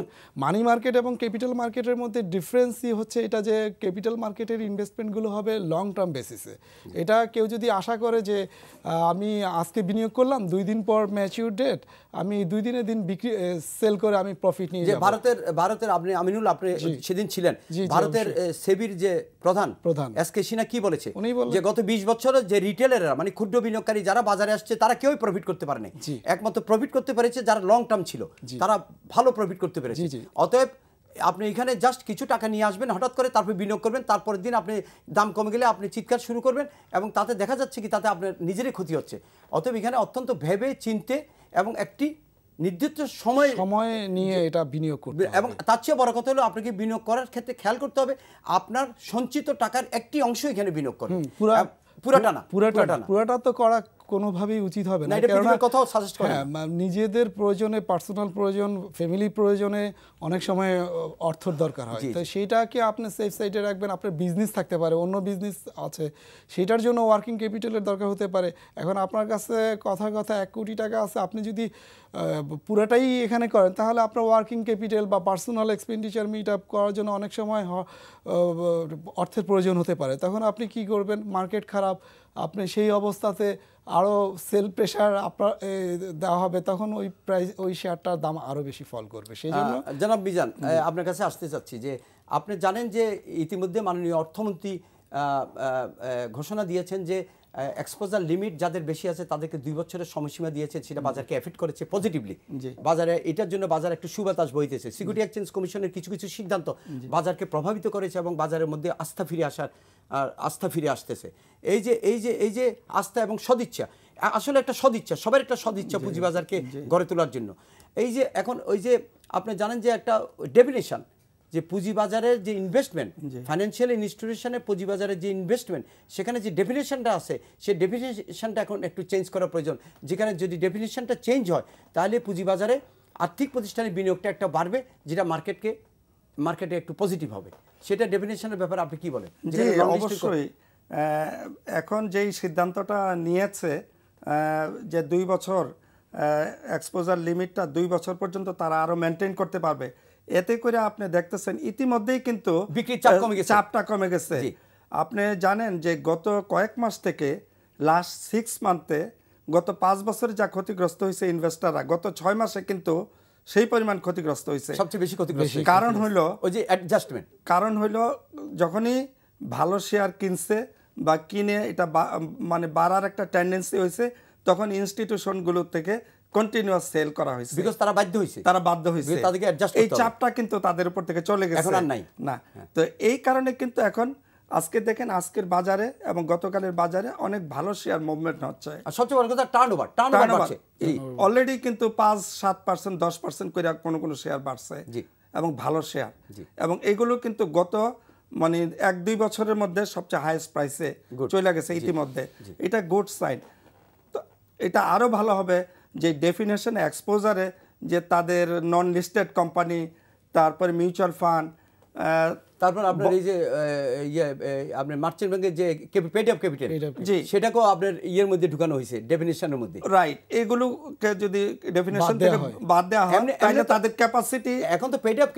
মানি মার্কেট এবং ক্যাপিটাল মার্কেটের মধ্যে ডিফারেন্সই হচ্ছে এটা যে ক্যাপিটাল মার্কেটের ইনভেস্টমেন্টগুলো হবে লং টার্ম বেসিসে এটা কেউ যদি আশা করে যে আমি আজকে বিনিয়োগ করলাম দুই দিন পর ম্যাচিউর ডেট আমি দুই দিনে দিন বিক্রি সেল করে আমি প্রফিট নিয়ে ভারতের ভারতের আপনি আমিনুল আপনি সেদিন ছিলেন ভারতের সেবির যে প্রধান প্রধান এস কে সিনা কি বলেছে উনি যে গত বিশ বছরের যে রিটেলাররা মানে ক্ষুদ্র বিনিয়োগকারী যারা বাজারে আসছে তারা কেউই প্রফিট করতে পারেনি একমাত্র প্রফিট করতে পেরেছে যারা লং টার্ম ছিল তারা ভালো প্রফিট করতে পেরেছে অতএব আপনি এখানে জাস্ট কিছু টাকা নিয়ে আসবেন হঠাৎ করে তারপরে বিনিয়োগ করবেন তারপরের দিন আপনি দাম কমে গেলে আপনি চিৎকার শুরু করবেন এবং তাতে দেখা যাচ্ছে কি তাতে আপনার নিজেরই ক্ষতি হচ্ছে অতএব এখানে অত্যন্ত ভেবে চিনতে এবং একটি নির্দিষ্ট সময় সময় নিয়ে এটা বিনিয়োগ করবে এবং তার চেয়ে বড় কথা হলো আপনাকে বিনিয়োগ করার ক্ষেত্রে খেয়াল করতে হবে আপনার সঞ্চিত টাকার একটি অংশ এখানে বিনিয়োগ করবে পুরাটা না পুরাটা পুরাটা তো করা কোনোভাবেই উচিত হবে না হ্যাঁ, নিজেদের প্রয়োজনে পার্সোনাল প্রয়োজন ফ্যামিলি প্রয়োজনে অনেক সময় অর্থর দরকার হয় তো সেটাকে আপনি সেফ সাইডে রাখবেন আপনার বিজনেস থাকতে পারে অন্য বিজনেস আছে সেটার জন্য ওয়ার্কিং ক্যাপিটালের দরকার হতে পারে এখন আপনার কাছে কথা কথা এক কোটি টাকা আছে আপনি যদি পুরাটাই এখানে করেন তাহলে আপনার ওয়ার্কিং ক্যাপিটাল বা পার্সোনাল এক্সপেন্ডিচার মিট আপ করার জন্য অনেক সময় অর্থের প্রয়োজন হতে পারে তখন আপনি কি করবেন মার্কেট খারাপ আপনি সেই অবস্থাতে আরও সেল প্রেশার আপনার দেওয়া হবে তখন ওই প্রাইস ওই শেয়ারটার দাম আরও বেশি ফল করবে সেই জন্য জানাব বিজান আপনার কাছে আসতে চাচ্ছি যে আপনি জানেন যে ইতিমধ্যে মাননীয় অর্থমন্ত্রী ঘোষণা দিয়েছেন যে এক্সপোজার লিমিট যাদের বেশি আছে তাদেরকে দুই বছরের সময়সীমা দিয়েছে সেটা বাজারকে এফেক্ট করেছে পজিটিভলি বাজারে এটার জন্য বাজার একটু সুবাতাস বইতেছে সিকিউরিটি এক্সচেঞ্জ কমিশনের কিছু কিছু সিদ্ধান্ত বাজারকে প্রভাবিত করেছে এবং বাজারের মধ্যে আস্থা ফিরে আসার আস্থা ফিরে আসতেছে এই যে এই যে এই যে আস্থা এবং সদিচ্ছা আসলে একটা সদিচ্ছা সবার একটা সদিচ্ছা পুঁজিবাজারকে গড়ে তোলার জন্য এই যে এখন ওই যে আপনি জানেন যে একটা ডেফিনেশন যে পুঁজিবাজারের যে ইনভেস্টমেন্ট ফাইন্যান্সিয়াল ইনস্টিটিউশনে পুঁজিবাজারের যে ইনভেস্টমেন্ট সেখানে যে ডেফিনেশনটা আছে সেই ডেফিনেশনটা এখন একটু চেঞ্জ করা প্রয়োজন যেখানে যদি ডেফিনেশনটা চেঞ্জ হয় তাহলে পুঁজিবাজারে আর্থিক প্রতিষ্ঠানে বিনিয়োগটা একটা বাড়বে যেটা মার্কেটকে মার্কেটে একটু পজিটিভ হবে সেটা ডেফিনেশনের ব্যাপারে আপনি কি বলেন অবশ্যই এখন যেই সিদ্ধান্তটা নিয়েছে যে দুই বছর এক্সপোজার লিমিটটা দুই বছর পর্যন্ত তারা আরও মেনটেন করতে পারবে এতে করে আপনি দেখতেছেন ইতিমধ্যেই কিন্তু বিক্রির চাপ কমে গেছে চাপটা কমে গেছে আপনি জানেন যে গত কয়েক মাস থেকে লাস্ট সিক্স মান্থে গত পাঁচ বছর যা ক্ষতিগ্রস্ত হয়েছে ইনভেস্টাররা গত ছয় মাসে কিন্তু সেই পরিমাণ ক্ষতিগ্রস্ত হয়েছে সবচেয়ে বেশি ক্ষতিগ্রস্ত কারণ হলো ওই যে অ্যাডজাস্টমেন্ট কারণ হলো যখনই ভালো শেয়ার কিনছে বা কিনে এটা মানে বাড়ার একটা টেন্ডেন্সি হয়েছে তখন ইনস্টিটিউশনগুলো থেকে কন্টিনিউয়াস সেল করা হয়েছে বিকজ তারা বাধ্য হয়েছে তারা বাধ্য হয়েছে তাদেরকে অ্যাডজাস্ট এই চাপটা কিন্তু তাদের উপর থেকে চলে গেছে এখন আর নাই না হ্যাঁ। তো এই কারণে কিন্তু এখন আজকে দেখেন আজকের বাজারে এবং গতকালের বাজারে অনেক ভালো শেয়ার মুভমেন্ট হচ্ছে আর সবচেয়ে বড় কথা টার্ন ওভার টার্ন ওভার বাড়ছে অলরেডি কিন্তু পাঁচ সাত পার্সেন্ট দশ পার্সেন্ট করে কোনো কোনো শেয়ার বাড়ছে এবং ভালো শেয়ার এবং এগুলো কিন্তু গত মানে এক দুই বছরের মধ্যে সবচেয়ে হাইয়েস্ট প্রাইসে চলে গেছে ইতিমধ্যে এটা গুড সাইন তো এটা আরও ভালো হবে যে ডেফিনেশন এক্সপোজারে যে তাদের নন লিস্টেড কোম্পানি তারপর মিউচুয়াল ফান্ড তারপর আপনার এই যে ইয়ে, আপনার মার্চেন্ট ব্যাংকের যে পেড অফ ক্যাপিটাল জি সেটাকেও আপনার ইয়ের মধ্যে ঢুকানো হয়েছে ডেফিনেশনের মধ্যে রাইট এগুলোকে যদি ডেফিনেশন থেকে বাদ দেওয়া হয় তাহলে তাদের ক্যাপাসিটি এখন তো paid off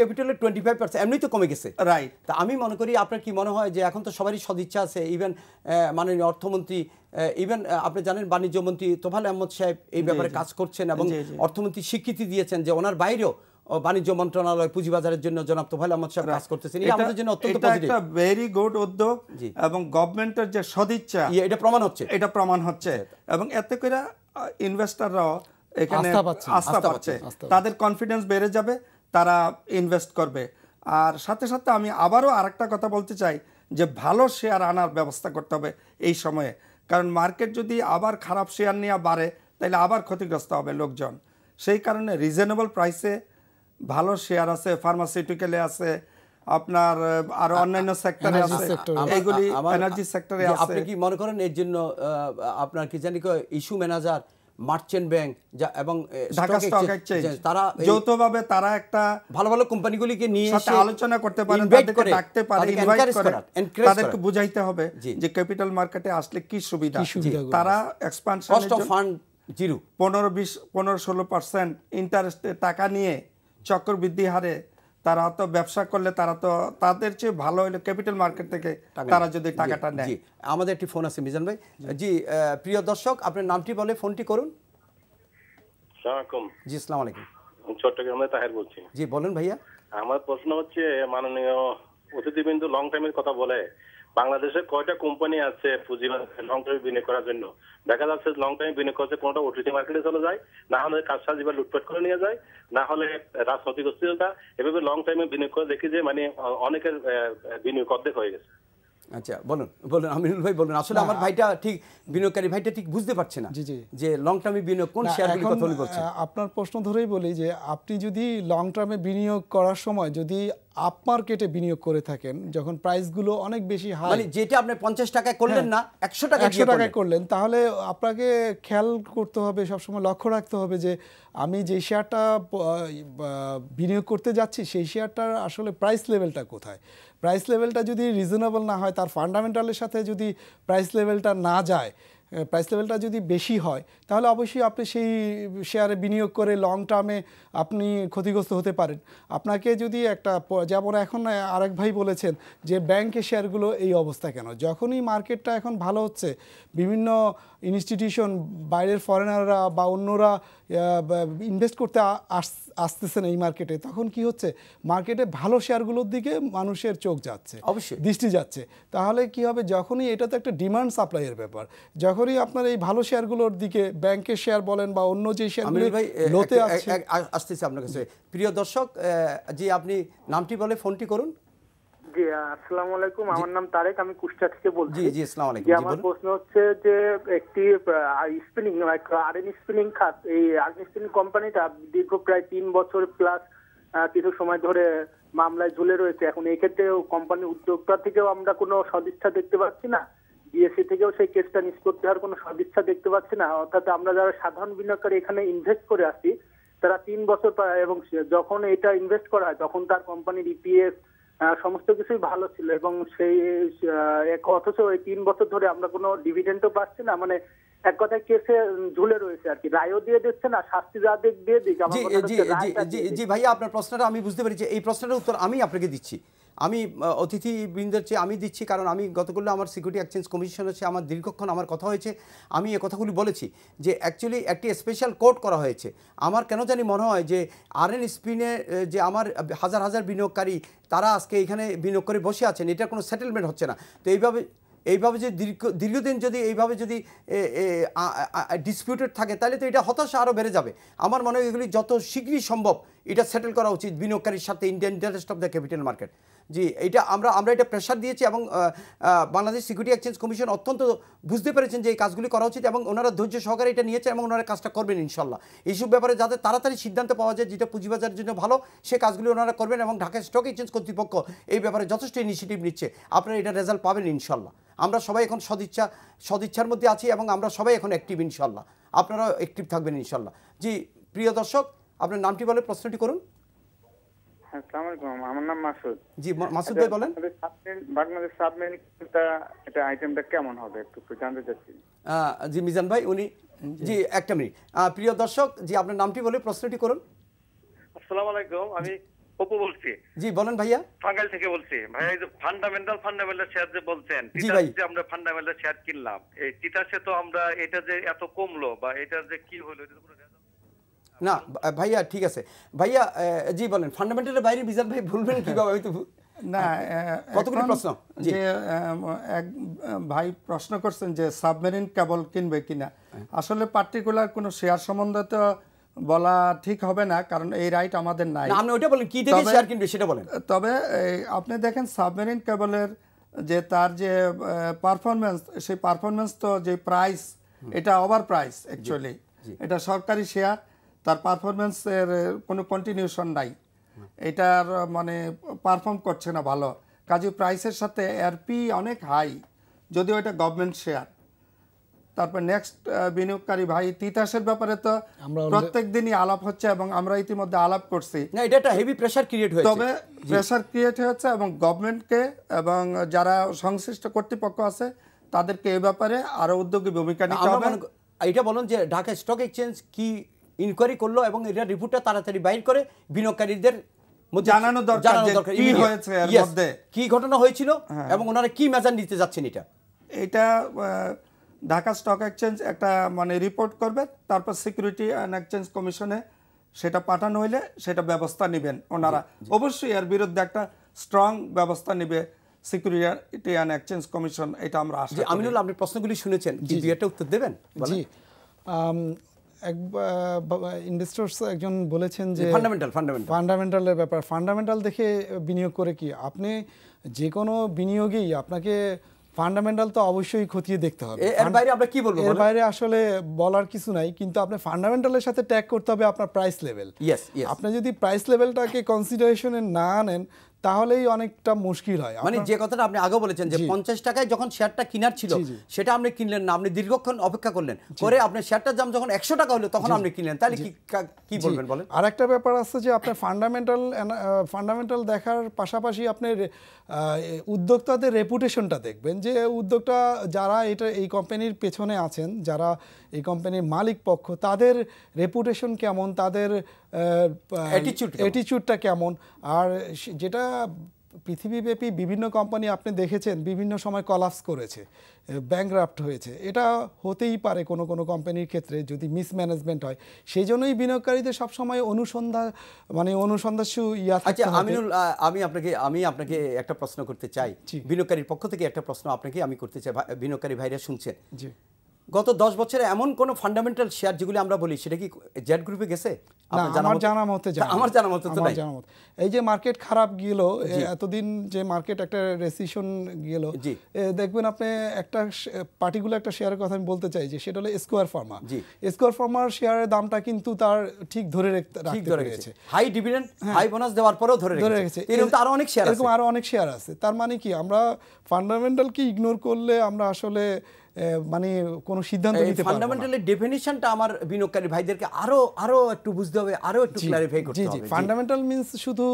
twenty five percent এমনি তো কমে গেছে রাইট তা আমি মনে করি আপনার কি মনে হয় যে এখন তো সবারই সদিচ্ছা আছে ইভেন মাননীয় অর্থমন্ত্রী ইভেন আপনি জানেন বাণিজ্য মন্ত্রী তোফাল আহমদ সাহেব এই ব্যাপারে কাজ করছেন এবং অর্থমন্ত্রী স্বীকৃতি দিয়েছেন যে ওনার বাইরেও বাণিজ্য মন্ত্রণালয় পুঁজিবাজারের জন্য জনাব তোফাইল আহমদ সাহেব কাজ করতেছেন এটা আমাদের জন্য অত্যন্ত পজিটিভ একটা ভেরি গুড উদ্যোগ এবং গভর্নমেন্টের যে সদিচ্ছা ইয়ে, এটা প্রমাণ হচ্ছে এটা প্রমাণ হচ্ছে আচ্ছা, এবং এতে করে ইনভেস্টররাও এখানে আস্থা পাচ্ছে তাদের কনফিডেন্স বেড়ে যাবে তারা ইনভেস্ট করবে আর সাথে সাথে আমি আবারও আরেকটা কথা বলতে চাই যে ভালো শেয়ার আনার ব্যবস্থা করতে হবে এই সময়ে কারণ মার্কেট যদি আবার খারাপ শেয়ার নিয়ে বাড়ে তাহলে আবার ক্ষতিগ্রস্ত হবে লোকজন সেই কারণে রিজনেবল প্রাইসে ভালো শেয়ার আছে ফার্মাসিউটিক্যাল আছে আপনার আর অন্যান্য সেক্টরে আছে এগুলি এনার্জি সেক্টরে আছে আপনি কি মনে করেন এর জন্য আপনার কি জানি কি ইস্যু ম্যানেজার মার্চেন্ট ব্যাংক যা এবং ঢাকা স্টক এক্সচেঞ্জ তারা যৌথভাবে তারা একটা ভালো ভালো কোম্পানিগুলিকে নিয়ে এসে আলোচনা করতে পারে তাদেরকে ডাকতে পারে ইনভাইট করে তাদেরকে বুঝাইতে হবে যে ক্যাপিটাল মার্কেটে আসলে কি সুবিধা তারা expansion cost of fund zero 15 20 15 16% ইন্টারেস্টে টাকা নিয়ে চক্রবৃদ্ধি হারে তারা তো ব্যবসা করলে তারা তো তাদের চেয়ে ভালো হলো ক্যাপিটাল মার্কেট থেকে তারা যদি টাকাটা নেয় আমাদের একটি ফোন আছে মিজান ভাই জি প্রিয় দর্শক আপনার নামটি বলে ফোনটি করুন জি আসসালামু আলাইকুম চট্টগ্রাম তাহের বলছি জি বলেন ভাইয়া আমার প্রশ্ন হচ্ছে মাননীয় অতিথিবৃন্দ লং টাইমের কথা বলে বাংলাদেশে কয়টা কোম্পানি আছে লং টাইমে বিনিয়োগ করার জন্য দেখা যাচ্ছে লং টাইম বিনিয়োগ করছে কোনটা ওটিটি মার্কেটে চলে যায় না হলে কাজটা যেবার লুটপাট করে নিয়ে যায় না হলে রাজনৈতিক অস্থিরতা এভাবে লং টাইমে বিনিয়োগ করে দেখি যে মানে অনেকের বিনিয়োগ অর্ধেক হয়ে গেছে আচ্ছা বলুন বলুন আমিনুল ভাই বলুন আসলে আমার ভাইটা ঠিক বিনিয়োগকারী ভাইটা ঠিক বুঝতে পারছে না যে লং টার্মে বিনিয়োগ কোন শেয়ারগুলি কথা বলছেন আপনার প্রশ্ন ধরেই বলি যে আপনি যদি লং টার্মে বিনিয়োগ করার সময় যদি আপ মার্কেটে বিনিয়োগ করে থাকেন যখন প্রাইসগুলো অনেক বেশি হাই মানে যেটা আপনি 50 টাকায় করলেন হ্যাঁ। না 100 টাকা 100 টাকায় করলেন তাহলে আপনাকে খেয়াল করতে হবে সবসময় লক্ষ্য রাখতে হবে যে আমি যে শেয়ারটা বিনিয়োগ করতে যাচ্ছি সেই শেয়ারটার আসলে প্রাইস লেভেলটা কোথায় প্রাইস লেভেলটা যদি রিজনেবল না হয় তার ফান্ডামেন্টালের সাথে যদি প্রাইস লেভেলটা না যায় প্রাইস লেভেলটা যদি বেশি হয় তাহলে অবশ্যই আপনি সেই শেয়ারে বিনিয়োগ করে লং টার্মে আপনি ক্ষতিগ্রস্ত হতে পারেন আপনাকে যদি একটা যেমন এখন আরেক ভাই বলেছেন যে ব্যাংকের শেয়ারগুলো এই অবস্থা কেন যখনই মার্কেটটা এখন ভালো হচ্ছে বিভিন্ন ইনস্টিটিউশন বাইরের ফরেনাররা বা অন্যরা ইনভেস্ট করতে আসতেছে না এই মার্কেটে তখন কি হচ্ছে মার্কেটে ভালো শেয়ারগুলোর দিকে মানুষের চোখ যাচ্ছে অবশ্যই দৃষ্টি যাচ্ছে তাহলে কি হবে যখনই এটা তো একটা ডিমান্ড সাপ্লাইয়ের ব্যাপার যখনই আপনার এই ভালো শেয়ারগুলোর দিকে ব্যাংকের শেয়ার বলেন বা অন্য যে শেয়ারগুলো লোতে আসতেছে আপনার কাছে প্রিয় দর্শক যে আপনি নামটি বলে ফোনটি করুন জি আসসালামু আলাইকুম আমার নাম তারেক আমি থেকে বলছি জি জি আসসালামু আলাইকুম আমার প্রশ্ন হচ্ছে যে একটি স্পিনিং আরএন স্পিনিং খাত এই আরএন স্পিনিং কোম্পানিটা দীর্ঘ প্রায় তিন বছর প্লাস কিছু সময় ধরে মামলায় ঝুলে রয়েছে এখন এই ক্ষেত্রে কোম্পানি উদ্যোক্তা থেকেও আমরা কোনো সদিচ্ছা দেখতে পাচ্ছি না বিএসসি থেকেও সেই কেসটা নিষ্পত্তি হওয়ার কোনো সদিচ্ছা দেখতে পাচ্ছি না অর্থাৎ আমরা যারা সাধারণ বিনিয়োগকারী এখানে ইনভেস্ট করে আসি তারা তিন বছর এবং যখন এটা ইনভেস্ট করা হয় তখন তার কোম্পানির ইপিএস সমস্ত কিছুই ভালো ছিল এবং সেই অথচ ওই তিন বছর ধরে আমরা কোনো ডিভিডেন্টও পাচ্ছি না মানে এক কথায় কেসে ঝুলে রয়েছে আর কি রায়ও দিয়ে দিচ্ছে না শাস্তি যা দিয়ে দিক জি জি ভাইয়া আপনার প্রশ্নটা আমি বুঝতে পেরেছি এই প্রশ্নের উত্তর আমি আপনাকে দিচ্ছি আমি অতিথিবৃন্দের চেয়ে আমি দিচ্ছি কারণ আমি গতকাল আমার সিকিউরিটি এক্সচেঞ্জ কমিশনের চেয়ে আমার দীর্ঘক্ষণ আমার কথা হয়েছে আমি এ কথাগুলি বলেছি যে অ্যাকচুয়ালি একটি স্পেশাল কোর্ট করা হয়েছে আমার কেন জানি মনে হয় যে আর এন স্পিনে যে আমার হাজার হাজার বিনিয়োগকারী তারা আজকে এখানে বিনিয়োগ করে বসে আছেন এটা কোনো সেটেলমেন্ট হচ্ছে না তো এইভাবে এইভাবে যদি দীর্ঘ দীর্ঘদিন যদি এইভাবে যদি ডিসপিউটেড থাকে তাহলে তো এটা হতাশা আরও বেড়ে যাবে আমার মনে হয় এগুলি যত শীঘ্রই সম্ভব এটা সেটেল করা উচিত বিনিয়োগকারীর সাথে Indian interest of the capital market জি এটা আমরা আমরা এটা প্রেশার দিয়েছি এবং বাংলাদেশ সিকিউরিটি এক্সচেঞ্জ কমিশন অত্যন্ত বুঝতে পেরেছেন যে এই কাজগুলি করা উচিত এবং ওনারা ধৈর্য সহকারে এটা নিয়েছে এবং ওনারা কাজটা করবেন ইনশাল্লাহ এইসব ব্যাপারে যাতে তাড়াতাড়ি সিদ্ধান্ত পাওয়া যায় যেটা পুঁজিবাজারের জন্য ভালো সে কাজগুলি ওনারা করবেন এবং ঢাকা স্টক এক্সচেঞ্জ কর্তৃপক্ষ এই ব্যাপারে যথেষ্ট ইনিশিয়েটিভ নিচ্ছে আপনারা এটা রেজাল্ট পাবেন ইনশাল্লাহ আমরা সবাই এখন সদিচ্ছা সদিচ্ছার মধ্যে আছি এবং আমরা সবাই এখন অ্যাক্টিভ ইনশাল্লাহ আপনারাও অ্যাক্টিভ থাকবেন ইনশাল্লাহ জি প্রিয় দর্শক আপনার নামটি বলে প্রশ্নটি করুন নামটি বলে প্রশ্নটি করুন আমি বলছি জি বলেন ভাইয়া টাঙ্গাইল থেকে বলছি ভাইয়া ফান্ডামেন্টাল ফান্ডামেন্টাল শেয়ার যে বলছেন আমরা ফান্ডামেন্টাল শেয়ার কিনলাম এই তিতাসে তো আমরা এটা যে এত কমলো বা এটা যে কি হলো এটা না ভাইয়া ঠিক আছে ভাইয়া জি বলেন ফান্ডামেন্টালের বাইরে রিজার্ভ ভাই ভুলবেন কীভাবে আমি তো না কতগুলি প্রশ্ন যে এক ভাই প্রশ্ন করছেন যে সাবমেরিন কেবল কিনবে কিনা হ্যাঁ। আসলে পার্টিকুলার কোনো শেয়ার সম্বন্ধে তো বলা ঠিক হবে না কারণ এই রাইট আমাদের নাই আপনি ওটা বলেন কি দেখে শেয়ার কিনবে সেটা বলেন তবে আপনি দেখেন সাবমেরিন কেবলের যে তার যে পারফরমেন্স সেই পারফরমেন্স তো যে প্রাইস এটা ওভার প্রাইস অ্যাকচুয়ালি এটা সরকারি শেয়ার তার পারফরমেন্সের কোনো কন্টিনিউশন নাই এটার মানে পারফর্ম করছে না ভালো কাজে প্রাইসের সাথে পি অনেক হাই যদিও এটা গভর্নমেন্ট শেয়ার তারপর নেক্সট বিনিয়োগকারী ভাই তিতাসের ব্যাপারে তো প্রত্যেক দিনই আলাপ হচ্ছে এবং আমরা ইতিমধ্যে আলাপ করছি না এটা একটা হেভি প্রেশার ক্রিয়েট হয়েছে তবে প্রেশার ক্রিয়েট হয়েছে এবং গভর্নমেন্টকে এবং যারা সংশ্লিষ্ট কর্তৃপক্ষ আছে তাদেরকে এ ব্যাপারে আরও উদ্যোগী ভূমিকা নিতে হবে এটা বলুন যে ঢাকা স্টক এক্সচেঞ্জ কি ইনকোয়ারি করলো এবং এটা রিপোর্টটা তাড়াতাড়ি বাইর করে বিনিয়োগকারীদের জানানো দরকার কি হয়েছে কি ঘটনা হয়েছিল হ্যাঁ। এবং ওনারা কি মেজার নিতে যাচ্ছেন এটা এটা ঢাকা স্টক এক্সচেঞ্জ একটা মানে রিপোর্ট করবে তারপর সিকিউরিটি অ্যান্ড এক্সচেঞ্জ কমিশনে সেটা পাঠানো হইলে সেটা ব্যবস্থা নেবেন ওনারা অবশ্যই এর বিরুদ্ধে একটা স্ট্রং ব্যবস্থা নেবে সিকিউরিটি অ্যান্ড এক্সচেঞ্জ কমিশন এটা আমরা আসি আমিনুল আপনি প্রশ্নগুলি শুনেছেন একটা উত্তর দেবেন জি এক ইনভেস্টরস একজন বলেছেন যে ফান্ডামেন্টাল ফান্ডামেন্টাল ফান্ডামেন্টালের ব্যাপার ফান্ডামেন্টাল দেখে বিনিয়োগ করে কি আপনি যে কোনো বিনিয়োগেই আপনাকে ফান্ডামেন্টাল তো অবশ্যই খতিয়ে দেখতে হবে এর বাইরে আপনি কি বলবো এর বাইরে আসলে বলার কিছু নাই কিন্তু আপনি ফান্ডামেন্টালের সাথে ট্যাগ করতে হবে আপনার প্রাইস লেভেল আপনি যদি প্রাইস লেভেলটাকে কনসিডারেশনে না আনেন তাহলেই অনেকটা মুশকিল হয় মানে যে কথাটা আপনি আগে বলেছেন যে পঞ্চাশ টাকায় যখন শেয়ারটা কেনার ছিল সেটা আপনি কিনলেন না আপনি দীর্ঘক্ষণ অপেক্ষা করলেন করে আপনার শেয়ারটার দাম যখন একশো টাকা হলো তখন আপনি কিনলেন তাহলে কি কি বলবেন বলেন আর একটা ব্যাপার আছে যে আপনার ফান্ডামেন্টাল ফান্ডামেন্টাল দেখার পাশাপাশি আপনার উদ্যোক্তাদের রেপুটেশনটা দেখবেন যে উদ্যোক্তা যারা এটা এই কোম্পানির পেছনে আছেন যারা এই কোম্পানির মালিক পক্ষ তাদের রেপুটেশন কেমন তাদের অ্যাটিচিউড অ্যাটিচিউডটা কেমন আর যেটা পৃথিবীব্যাপী বিভিন্ন কোম্পানি আপনি দেখেছেন বিভিন্ন সময় কলাপস করেছে ব্যাংক্রাফ্ট হয়েছে এটা হতেই পারে কোনো কোনো কোম্পানির ক্ষেত্রে যদি মিসম্যানেজমেন্ট হয় সেই জন্যই বিনিয়োগকারীদের সবসময় অনুসন্ধান মানে অনুসন্ধাসু ইয়া আচ্ছা আমিনুল আমি আপনাকে আমি আপনাকে একটা প্রশ্ন করতে চাই বিনিয়োগকারীর পক্ষ থেকে একটা প্রশ্ন আপনাকে আমি করতে চাই বিনিয়োগকারী ভাইরা শুনছেন জি গত দশ বছরে এমন কোনো ফান্ডামেন্টাল শেয়ার যেগুলি আমরা বলি সেটা কি জেড গ্রুপে গেছে আমার জানা মতে তো জানা মতে এই যে মার্কেট খারাপ গেল এতদিন যে মার্কেট একটা রেসিশন গেল দেখবেন আপনি একটা পার্টিকুলার একটা শেয়ারের কথা আমি বলতে চাই যে সেটা হলো স্কোয়ার ফার্মা স্কোয়ার ফার্মার শেয়ারের দামটা কিন্তু তার ঠিক ধরে ঠিক ধরে রেখেছে হাই ডিভিডেন্ড হাই বোনাস দেওয়ার পরেও ধরে ধরে রেখেছে এরকম আরো অনেক শেয়ার এরকম আরো অনেক শেয়ার আছে তার মানে কি আমরা ফান্ডামেন্টাল কি ইগনোর করলে আমরা আসলে মানে কোনো সিদ্ধান্ত নিতে পারবো ফান্ডামেন্টালি ডেফিনিশনটা আমার বিনিয়োগকারী ভাইদেরকে আরো আরো একটু বুঝতে হবে আরো একটু ক্লারিফাই করতে হবে জি জি ফান্ডামেন্টাল মিন্স শুধু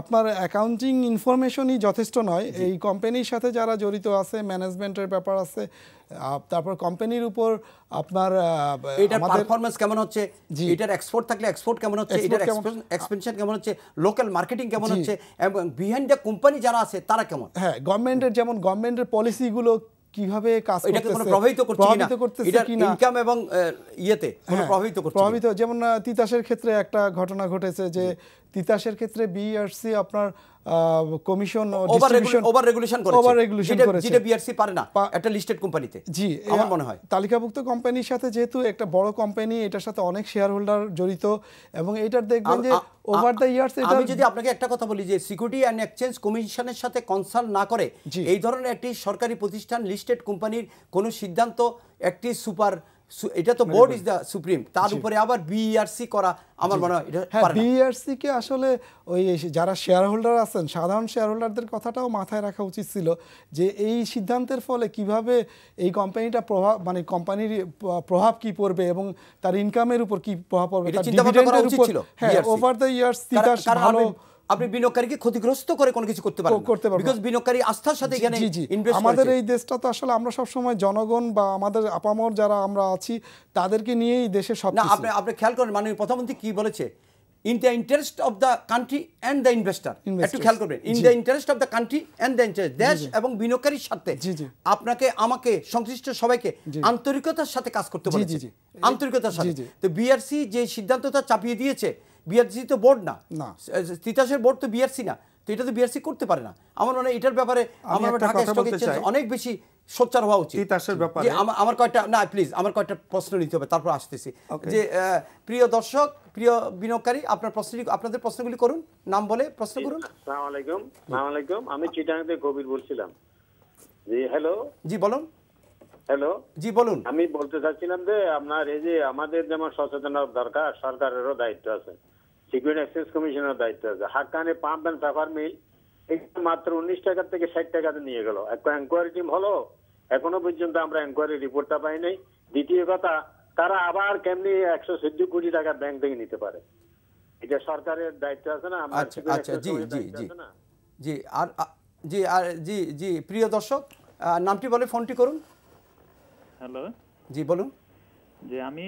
আপনার অ্যাকাউন্টিং ইনফরমেশনই যথেষ্ট নয় এই কোম্পানির সাথে যারা জড়িত আছে ম্যানেজমেন্টের ব্যাপার আছে তারপর কোম্পানির উপর আপনার এটার পারফরম্যান্স কেমন হচ্ছে এটার এক্সপোর্ট থাকলে এক্সপোর্ট কেমন হচ্ছে এটার এক্সপেনশন কেমন হচ্ছে লোকাল মার্কেটিং কেমন হচ্ছে এবং বিহাইন্ড দ্য কোম্পানি যারা আছে তারা কেমন হ্যাঁ গভর্নমেন্টের যেমন গভর্নমেন্টের পলিসিগুলো কিভাবে কাজ করতেছে ইয়েতে হ্যাঁ, প্রভাবিত করছে প্রভাবিত যেমন তিতাসের ক্ষেত্রে একটা ঘটনা ঘটেছে যে তিতাসের ক্ষেত্রে বিআরসি e আপনার কমিশন ওভার রেগুলেশন করেছে ওভার রেগুলেশন করেছে যেটা বিআরসি পারে না একটা লিস্টেড কোম্পানিতে জি আমার মনে হয় তালিকাভুক্ত কোম্পানির সাথে যেহেতু একটা বড় কোম্পানি এটার সাথে অনেক শেয়ার হোল্ডার জড়িত এবং এটার দেখবেন যে ওভার দ্য ইয়ার্স আমি যদি আপনাকে একটা কথা বলি যে সিকিউরিটি অ্যান্ড এক্সচেঞ্জ কমিশনের সাথে কনসাল্ট না করে এই ধরনের একটি সরকারি প্রতিষ্ঠান লিস্টেড কোম্পানির কোনো সিদ্ধান্ত একটি সুপার এটা তো বোর্ড ইজ দ্য সুপ্রিম তার উপরে আবার বিইআরসি করা আমার মনে হয় এটা বিইআরসি হ্যাঁ, কে আসলে ওই যারা শেয়ার হোল্ডার আছেন সাধারণ শেয়ার হোল্ডারদের কথাটাও মাথায় রাখা উচিত ছিল যে এই সিদ্ধান্তের ফলে কিভাবে এই কোম্পানিটা প্রভাব মানে কোম্পানির প্রভাব কি পড়বে এবং তার ইনকামের উপর কি প্রভাব পড়বে তার ডিভিডেন্ডের উপর হ্যাঁ ওভার দ্য ইয়ার্স তিতাস ভালো আপনি বিনিয়োগকারীকে ক্ষতিগ্রস্ত করে কোনো কিছু করতে পারবেন করতে পারবেন বিকজ বিনিয়োগকারী আস্থার সাথে এখানে ইনভেস্ট আমাদের এই দেশটা তো আসলে আমরা সব সময় জনগণ বা আমাদের আপামর যারা আমরা আছি তাদেরকে নিয়েই দেশে সব না আপনি আপনি খেয়াল করেন মাননীয় প্রধানমন্ত্রী কি বলেছে in the interest of the country and the investor একটু খেয়াল করবেন in the interest of the country and the interest দেশ এবং বিনিয়োগকারীর সাথে আপনাকে আমাকে সংশ্লিষ্ট সবাইকে আন্তরিকতার সাথে কাজ করতে বলেছে আন্তরিকতার সাথে তো বিআরসি যে সিদ্ধান্তটা চাপিয়ে দিয়েছে বিআরসি তো বোর্ড না তিতাসের বোর্ড তো বিআরসি না তো এটা তো বিআরসি করতে পারে না আমার মনে এটার ব্যাপারে আমার ঢাকা স্টক এক্সচেঞ্জ অনেক বেশি সোচ্চার হওয়া উচিত তিতাসের ব্যাপারে আমার কয়েকটা না প্লিজ আমার কয়েকটা প্রশ্ন নিতে হবে তারপর আসতেছি যে প্রিয় দর্শক প্রিয় বিনিয়োগকারী আপনার প্রশ্নটি আপনাদের প্রশ্নগুলি করুন নাম বলে প্রশ্ন করুন আমি কবির বলছিলাম জি হ্যালো জি বলুন হ্যালো জি বলুন আমি বলতে চাচ্ছিলাম যে আপনার এই যে আমাদের যেমন সচেতনতা দরকার সরকারেরও দায়িত্ব আছে সিকিউরিটি এক্সচেঞ্জ কমিশনের দায়িত্ব আছে হাকানি পাম্প অ্যান্ড সাফার মিল এটা মাত্র উনিশ টাকার থেকে ষাট টাকাতে নিয়ে গেল একটা এনকোয়ারি টিম হলো এখনো পর্যন্ত আমরা এনকোয়ারি রিপোর্টটা পাই নাই দ্বিতীয় কথা তারা আবার কেমনি একশো সদ্য কোটি টাকা ব্যাংক থেকে নিতে পারে এটা সরকারের দায়িত্ব আছে না আচ্ছা আচ্ছা জি জি জি জি আর জি আর জি জি প্রিয় দর্শক নামটি বলে ফোনটি করুন হ্যালো জি বলুন যে আমি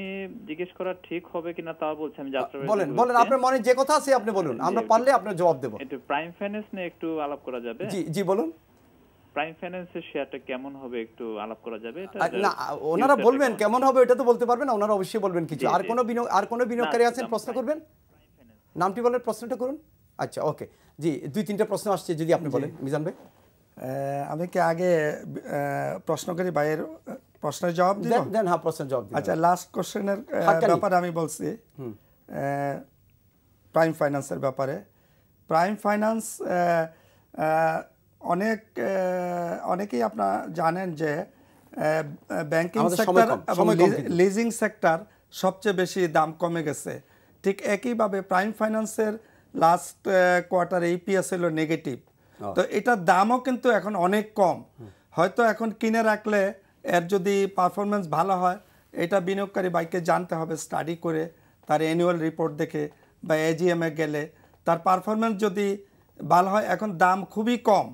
জিজ্ঞেস করা ঠিক হবে কিনা তা বলছি আমি যাত্রা বলেন বলেন আপনার মনে যে কথা আছে আপনি বলুন আমরা পারলে আপনার জবাব দেব একটু প্রাইম ফাইন্যান্স নিয়ে একটু আলাপ করা যাবে জি জি বলুন প্রাইম ফাইন্যান্সের শেয়ারটা কেমন হবে একটু আলাপ করা যাবে এটা না ওনারা বলবেন কেমন হবে এটা তো বলতে পারবেন না ওনারা অবশ্যই বলবেন কিছু আর কোনো বিনিয়োগ আর কোনো বিনিয়োগকারী আছেন প্রশ্ন করবেন নামটি বলেন প্রশ্নটা করুন আচ্ছা ওকে জি দুই তিনটা প্রশ্ন আসছে যদি আপনি বলেন মিজান ভাই আমি কি আগে প্রশ্নকারী ভাইয়ের প্রশ্নের জবাব দিব দেন হ্যাঁ প্রশ্নের জবাব আচ্ছা লাস্ট কোশ্চেনের ব্যাপারে আমি বলছি প্রাইম ফাইন্যান্সের ব্যাপারে প্রাইম ফাইন্যান্স অনেক অনেকেই আপনার জানেন যে ব্যাংকিং সেক্টর এবং লিজিং সেক্টর সবচেয়ে বেশি দাম কমে গেছে ঠিক একইভাবে প্রাইম ফাইন্যান্সের লাস্ট কোয়ার্টার ইপিএস হলো নেগেটিভ তো এটার দামও কিন্তু এখন অনেক কম হয়তো এখন কিনে রাখলে এর যদি পারফরমেন্স ভালো হয় এটা বিনিয়োগকারী বাইকে জানতে হবে স্টাডি করে তার অ্যানুয়াল রিপোর্ট দেখে বা এজিএমে গেলে তার পারফরমেন্স যদি ভালো হয় এখন দাম খুবই কম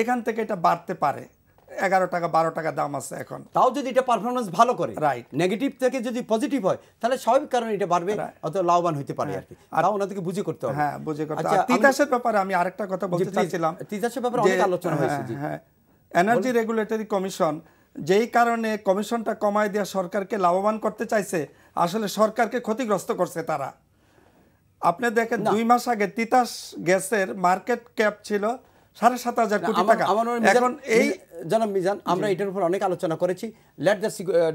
এখান থেকে এটা বাড়তে পারে এগারো টাকা বারো টাকা দাম আছে এখন তাও যদি এটা পারফরমেন্স ভালো করে রাইট নেগেটিভ থেকে যদি পজিটিভ হয় তাহলে স্বাভাবিক কারণে এটা বাড়বে অত লাভবান হতে পারে আর কি আর ওনাদেরকে বুঝে করতে হবে হ্যাঁ বুঝে করতে হবে আচ্ছা, তিতাসের ব্যাপারে আমি আরেকটা কথা বলতে চাইছিলাম তিতাসের ব্যাপারে অনেক আলোচনা হয়েছে হ্যাঁ এনার্জি রেগুলেটরি কমিশন যেই কারণে কমিশনটা কমায় দেওয়া সরকারকে লাভবান করতে চাইছে আসলে সরকারকে ক্ষতিগ্রস্ত করছে তারা আপনি দেখেন দুই মাস আগে তিতাস গ্যাসের মার্কেট ক্যাপ ছিল সাড়ে সাত হাজার কোটি টাকা এখন এই জানাব মিজান আমরা এটার উপর অনেক আলোচনা করেছি let the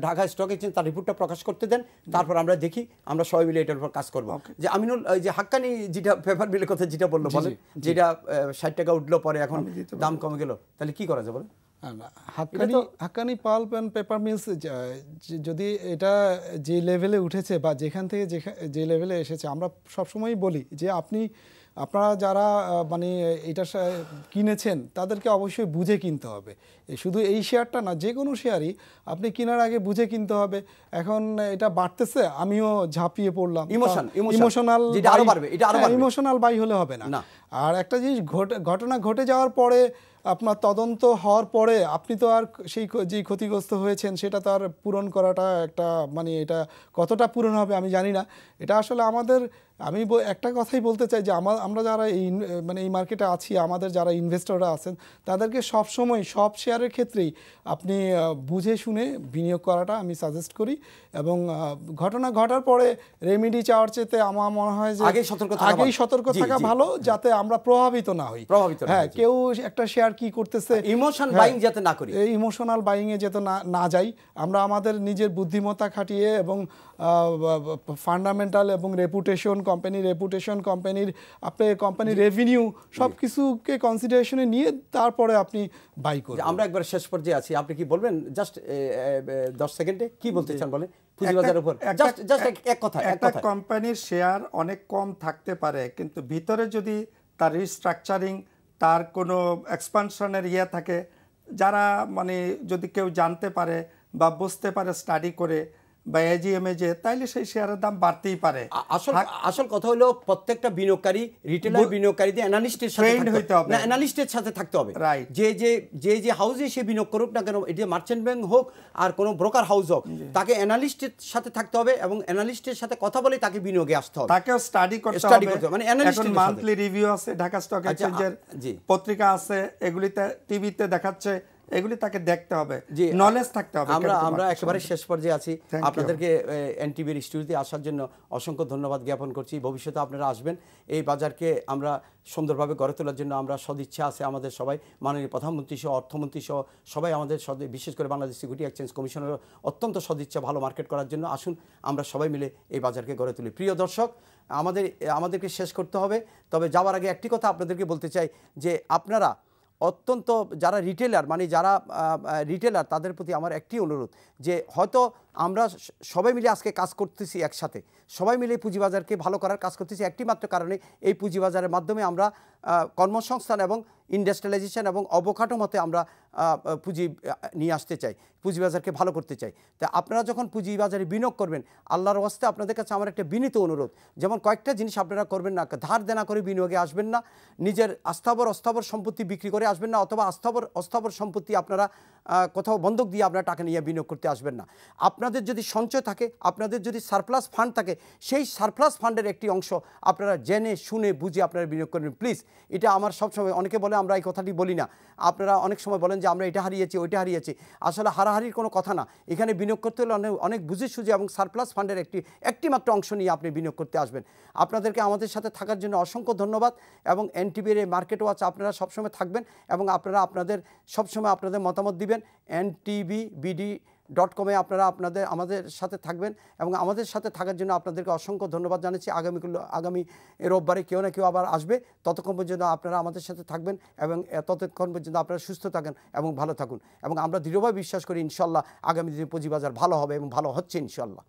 Dhaka stock exchange তার রিপোর্টটা প্রকাশ করতে দেন তারপর আমরা দেখি আমরা সবাই মিলে এটার উপর কাজ করব যে আমিনুল যে হাক্কানি যেটা পেপার বিলের কথা যেটা বললো বলেন যেটা ষাট টাকা উঠলো পরে এখন দাম কমে গেল তাহলে কি করা যাবে বলেন হ্যাঁ, Hakkani pulp and paper mills যদি এটা যে লেভেলে উঠেছে বা যেখান থেকে যে লেভেলে এসেছে আমরা সবসময়ই বলি যে আপনি আপনারা যারা মানে এটা কিনেছেন তাদেরকে অবশ্যই বুঝে কিনতে হবে শুধু এই শেয়ারটা না যে কোনো শেয়ারই আপনি কেনার আগে বুঝে কিনতে হবে এখন এটা বাড়তেছে আমিও ঝাঁপিয়ে পড়লাম ইমোশনাল ইমোশনাল বাই হলে হবে না আর একটা জিনিস ঘটনা ঘটে যাওয়ার পরে আপনার তদন্ত হওয়ার পরে আপনি তো আর সেই যে ক্ষতিগ্রস্ত হয়েছেন সেটা তো আর পূরণ করাটা একটা মানে এটা কতটা পূরণ হবে আমি জানি না এটা আসলে আমাদের আমি একটা কথাই বলতে চাই যে আমার আমরা যারা এই মানে এই মার্কেটে আছি আমাদের যারা ইনভেস্টররা আছেন তাদেরকে সব সময় সব শেয়ারের ক্ষেত্রেই আপনি বুঝে শুনে বিনিয়োগ করাটা আমি সাজেস্ট করি এবং ঘটনা ঘটার পরে রেমিডি চাওয়ার চেতে আমার মনে হয় যে আগেই সতর্ক আগেই সতর্ক থাকা ভালো যাতে আমরা প্রভাবিত না হই প্রভাবিত হ্যাঁ কেউ একটা শেয়ার কি করতেছে ইমোশন বাইং হ্যাঁ। যাতে না করি এই ইমোশনাল বাইংয়ে যেতে যাতে না না যাই আমরা আমাদের নিজের বুদ্ধিমত্তা খাটিয়ে এবং ফান্ডামেন্টাল এবং রেপুটেশন কোম্পানির রেপুটেশন কোম্পানির আপনার কোম্পানির রেভিনিউ সব কিছুকে কনসিডারেশনে নিয়ে তারপরে আপনি বাই করুন আমরা একবার শেষ পর্যায়ে আছি আপনি কি বলবেন জাস্ট দশ সেকেন্ডে কি বলতে চান বলেন একটা কোম্পানির শেয়ার অনেক কম থাকতে পারে কিন্তু ভিতরে যদি তার রিস্ট্রাকচারিং তার কোনো এক্সপানশনের ইয়ে থাকে যারা মানে যদি কেউ জানতে পারে বা বুঝতে পারে স্টাডি করে বা যে তাইলে সেই শেয়ারের দাম বাড়তেই পারে আসল আসল কথা হলো প্রত্যেকটা বিনিয়োগকারী রিটেলার অ্যানালিস্টের সাথে হইতে হবে অ্যানালিস্টের সাথে থাকতে হবে রাইট যে যে যে যে হাউসে সে বিনিয়োগ করুক না কেন এটি মার্চেন্ট ব্যাংক হোক আর কোনো ব্রোকার হাউস হোক তাকে অ্যানালিস্টের সাথে থাকতে হবে এবং অ্যানালিস্টের সাথে কথা বলে তাকে বিনিয়োগে আসতে হবে তাকেও স্টাডি করতে স্টাডি করতে হবে মানে অ্যানালিস্ট মান্থলি রিভিউ আছে ঢাকা স্টক আচ্ছা, এক্সচেঞ্জের পত্রিকা আছে এগুলিতে টিভিতে দেখাচ্ছে এগুলি তাকে দেখতে হবে যে নলেজ থাকতে হবে আমরা আমরা একেবারে শেষ পর্যায়ে আছি আপনাদেরকে এনটিভির স্টুডিওতে আসার জন্য অসংখ্য ধন্যবাদ জ্ঞাপন করছি ভবিষ্যতে আপনারা আসবেন এই বাজারকে আমরা সুন্দরভাবে গড়ে তোলার জন্য আমরা সদিচ্ছা আছে আমাদের সবাই মাননীয় প্রধানমন্ত্রী সহ অর্থমন্ত্রী সহ সবাই আমাদের বিশেষ করে বাংলাদেশ সিকিউরিটি এক্সচেঞ্জ কমিশনের অত্যন্ত সদিচ্ছা ভালো মার্কেট করার জন্য আসুন আমরা সবাই মিলে এই বাজারকে গড়ে তুলি প্রিয় দর্শক আমাদের আমাদেরকে শেষ করতে হবে তবে যাওয়ার আগে একটি কথা আপনাদেরকে বলতে চাই যে আপনারা অত্যন্ত যারা রিটেলার মানে যারা রিটেলার তাদের প্রতি আমার একটি অনুরোধ যে হয়তো আমরা সবাই মিলে আজকে কাজ করতেছি একসাথে সবাই মিলে পুঁজিবাজারকে ভালো করার কাজ করতেছি একটি মাত্র কারণে এই পুঁজিবাজারের মাধ্যমে আমরা কর্মসংস্থান এবং ইন্ডাস্ট্রিয়ালাইজেশন এবং অবকাঠামোতে আমরা পুঁজি নিয়ে আসতে চাই পুঁজিবাজারকে ভালো করতে চাই তা আপনারা যখন পুঁজিবাজারে বিনিয়োগ করবেন আল্লাহর ওয়াস্তে আপনাদের কাছে আমার একটা বিনীত অনুরোধ যেমন কয়েকটা জিনিস আপনারা করবেন না ধার দেনা করে বিনিয়োগে আসবেন না নিজের আস্থাবর অস্থাবর সম্পত্তি বিক্রি করে আসবেন না অথবা আস্থাবর অস্থাবর সম্পত্তি আপনারা কোথাও বন্ধক দিয়ে আপনারা টাকা নিয়ে বিনিয়োগ করতে আসবেন না আপনাদের যদি সঞ্চয় থাকে আপনাদের যদি সারপ্লাস ফান্ড থাকে সেই সারপ্লাস ফান্ডের একটি অংশ আপনারা জেনে শুনে বুঝে আপনারা বিনিয়োগ করবেন প্লিজ এটা আমার সবসময় অনেকে বলে আমরা এই কথাটি বলি না আপনারা অনেক সময় বলেন যে আমরা এটা হারিয়েছি ওইটা হারিয়েছি আসলে হারাহারির কোনো কথা না এখানে বিনিয়োগ করতে হলে অনেক অনেক বুঝে সুঝে এবং সারপ্লাস ফান্ডের একটি একটি মাত্র অংশ নিয়ে আপনি বিনিয়োগ করতে আসবেন আপনাদেরকে আমাদের সাথে থাকার জন্য অসংখ্য ধন্যবাদ এবং এনটিভির এই মার্কেট ওয়াচ আপনারা সবসময় থাকবেন এবং আপনারা আপনাদের সবসময় আপনাদের মতামত দিবেন এনটিভি বিডি ডট কমে আপনারা আপনাদের আমাদের সাথে থাকবেন এবং আমাদের সাথে থাকার জন্য আপনাদেরকে অসংখ্য ধন্যবাদ জানাচ্ছি আগামী আগামী রোববারে কেউ না কেউ আবার আসবে ততক্ষণ পর্যন্ত আপনারা আমাদের সাথে থাকবেন এবং ততক্ষণ পর্যন্ত আপনারা সুস্থ থাকেন এবং ভালো থাকুন এবং আমরা দৃঢ়ভাবে বিশ্বাস করি ইনশাল্লাহ আগামী দিনে পুঁজিবাজার ভালো হবে এবং ভালো হচ্ছে ইনশাল্লাহ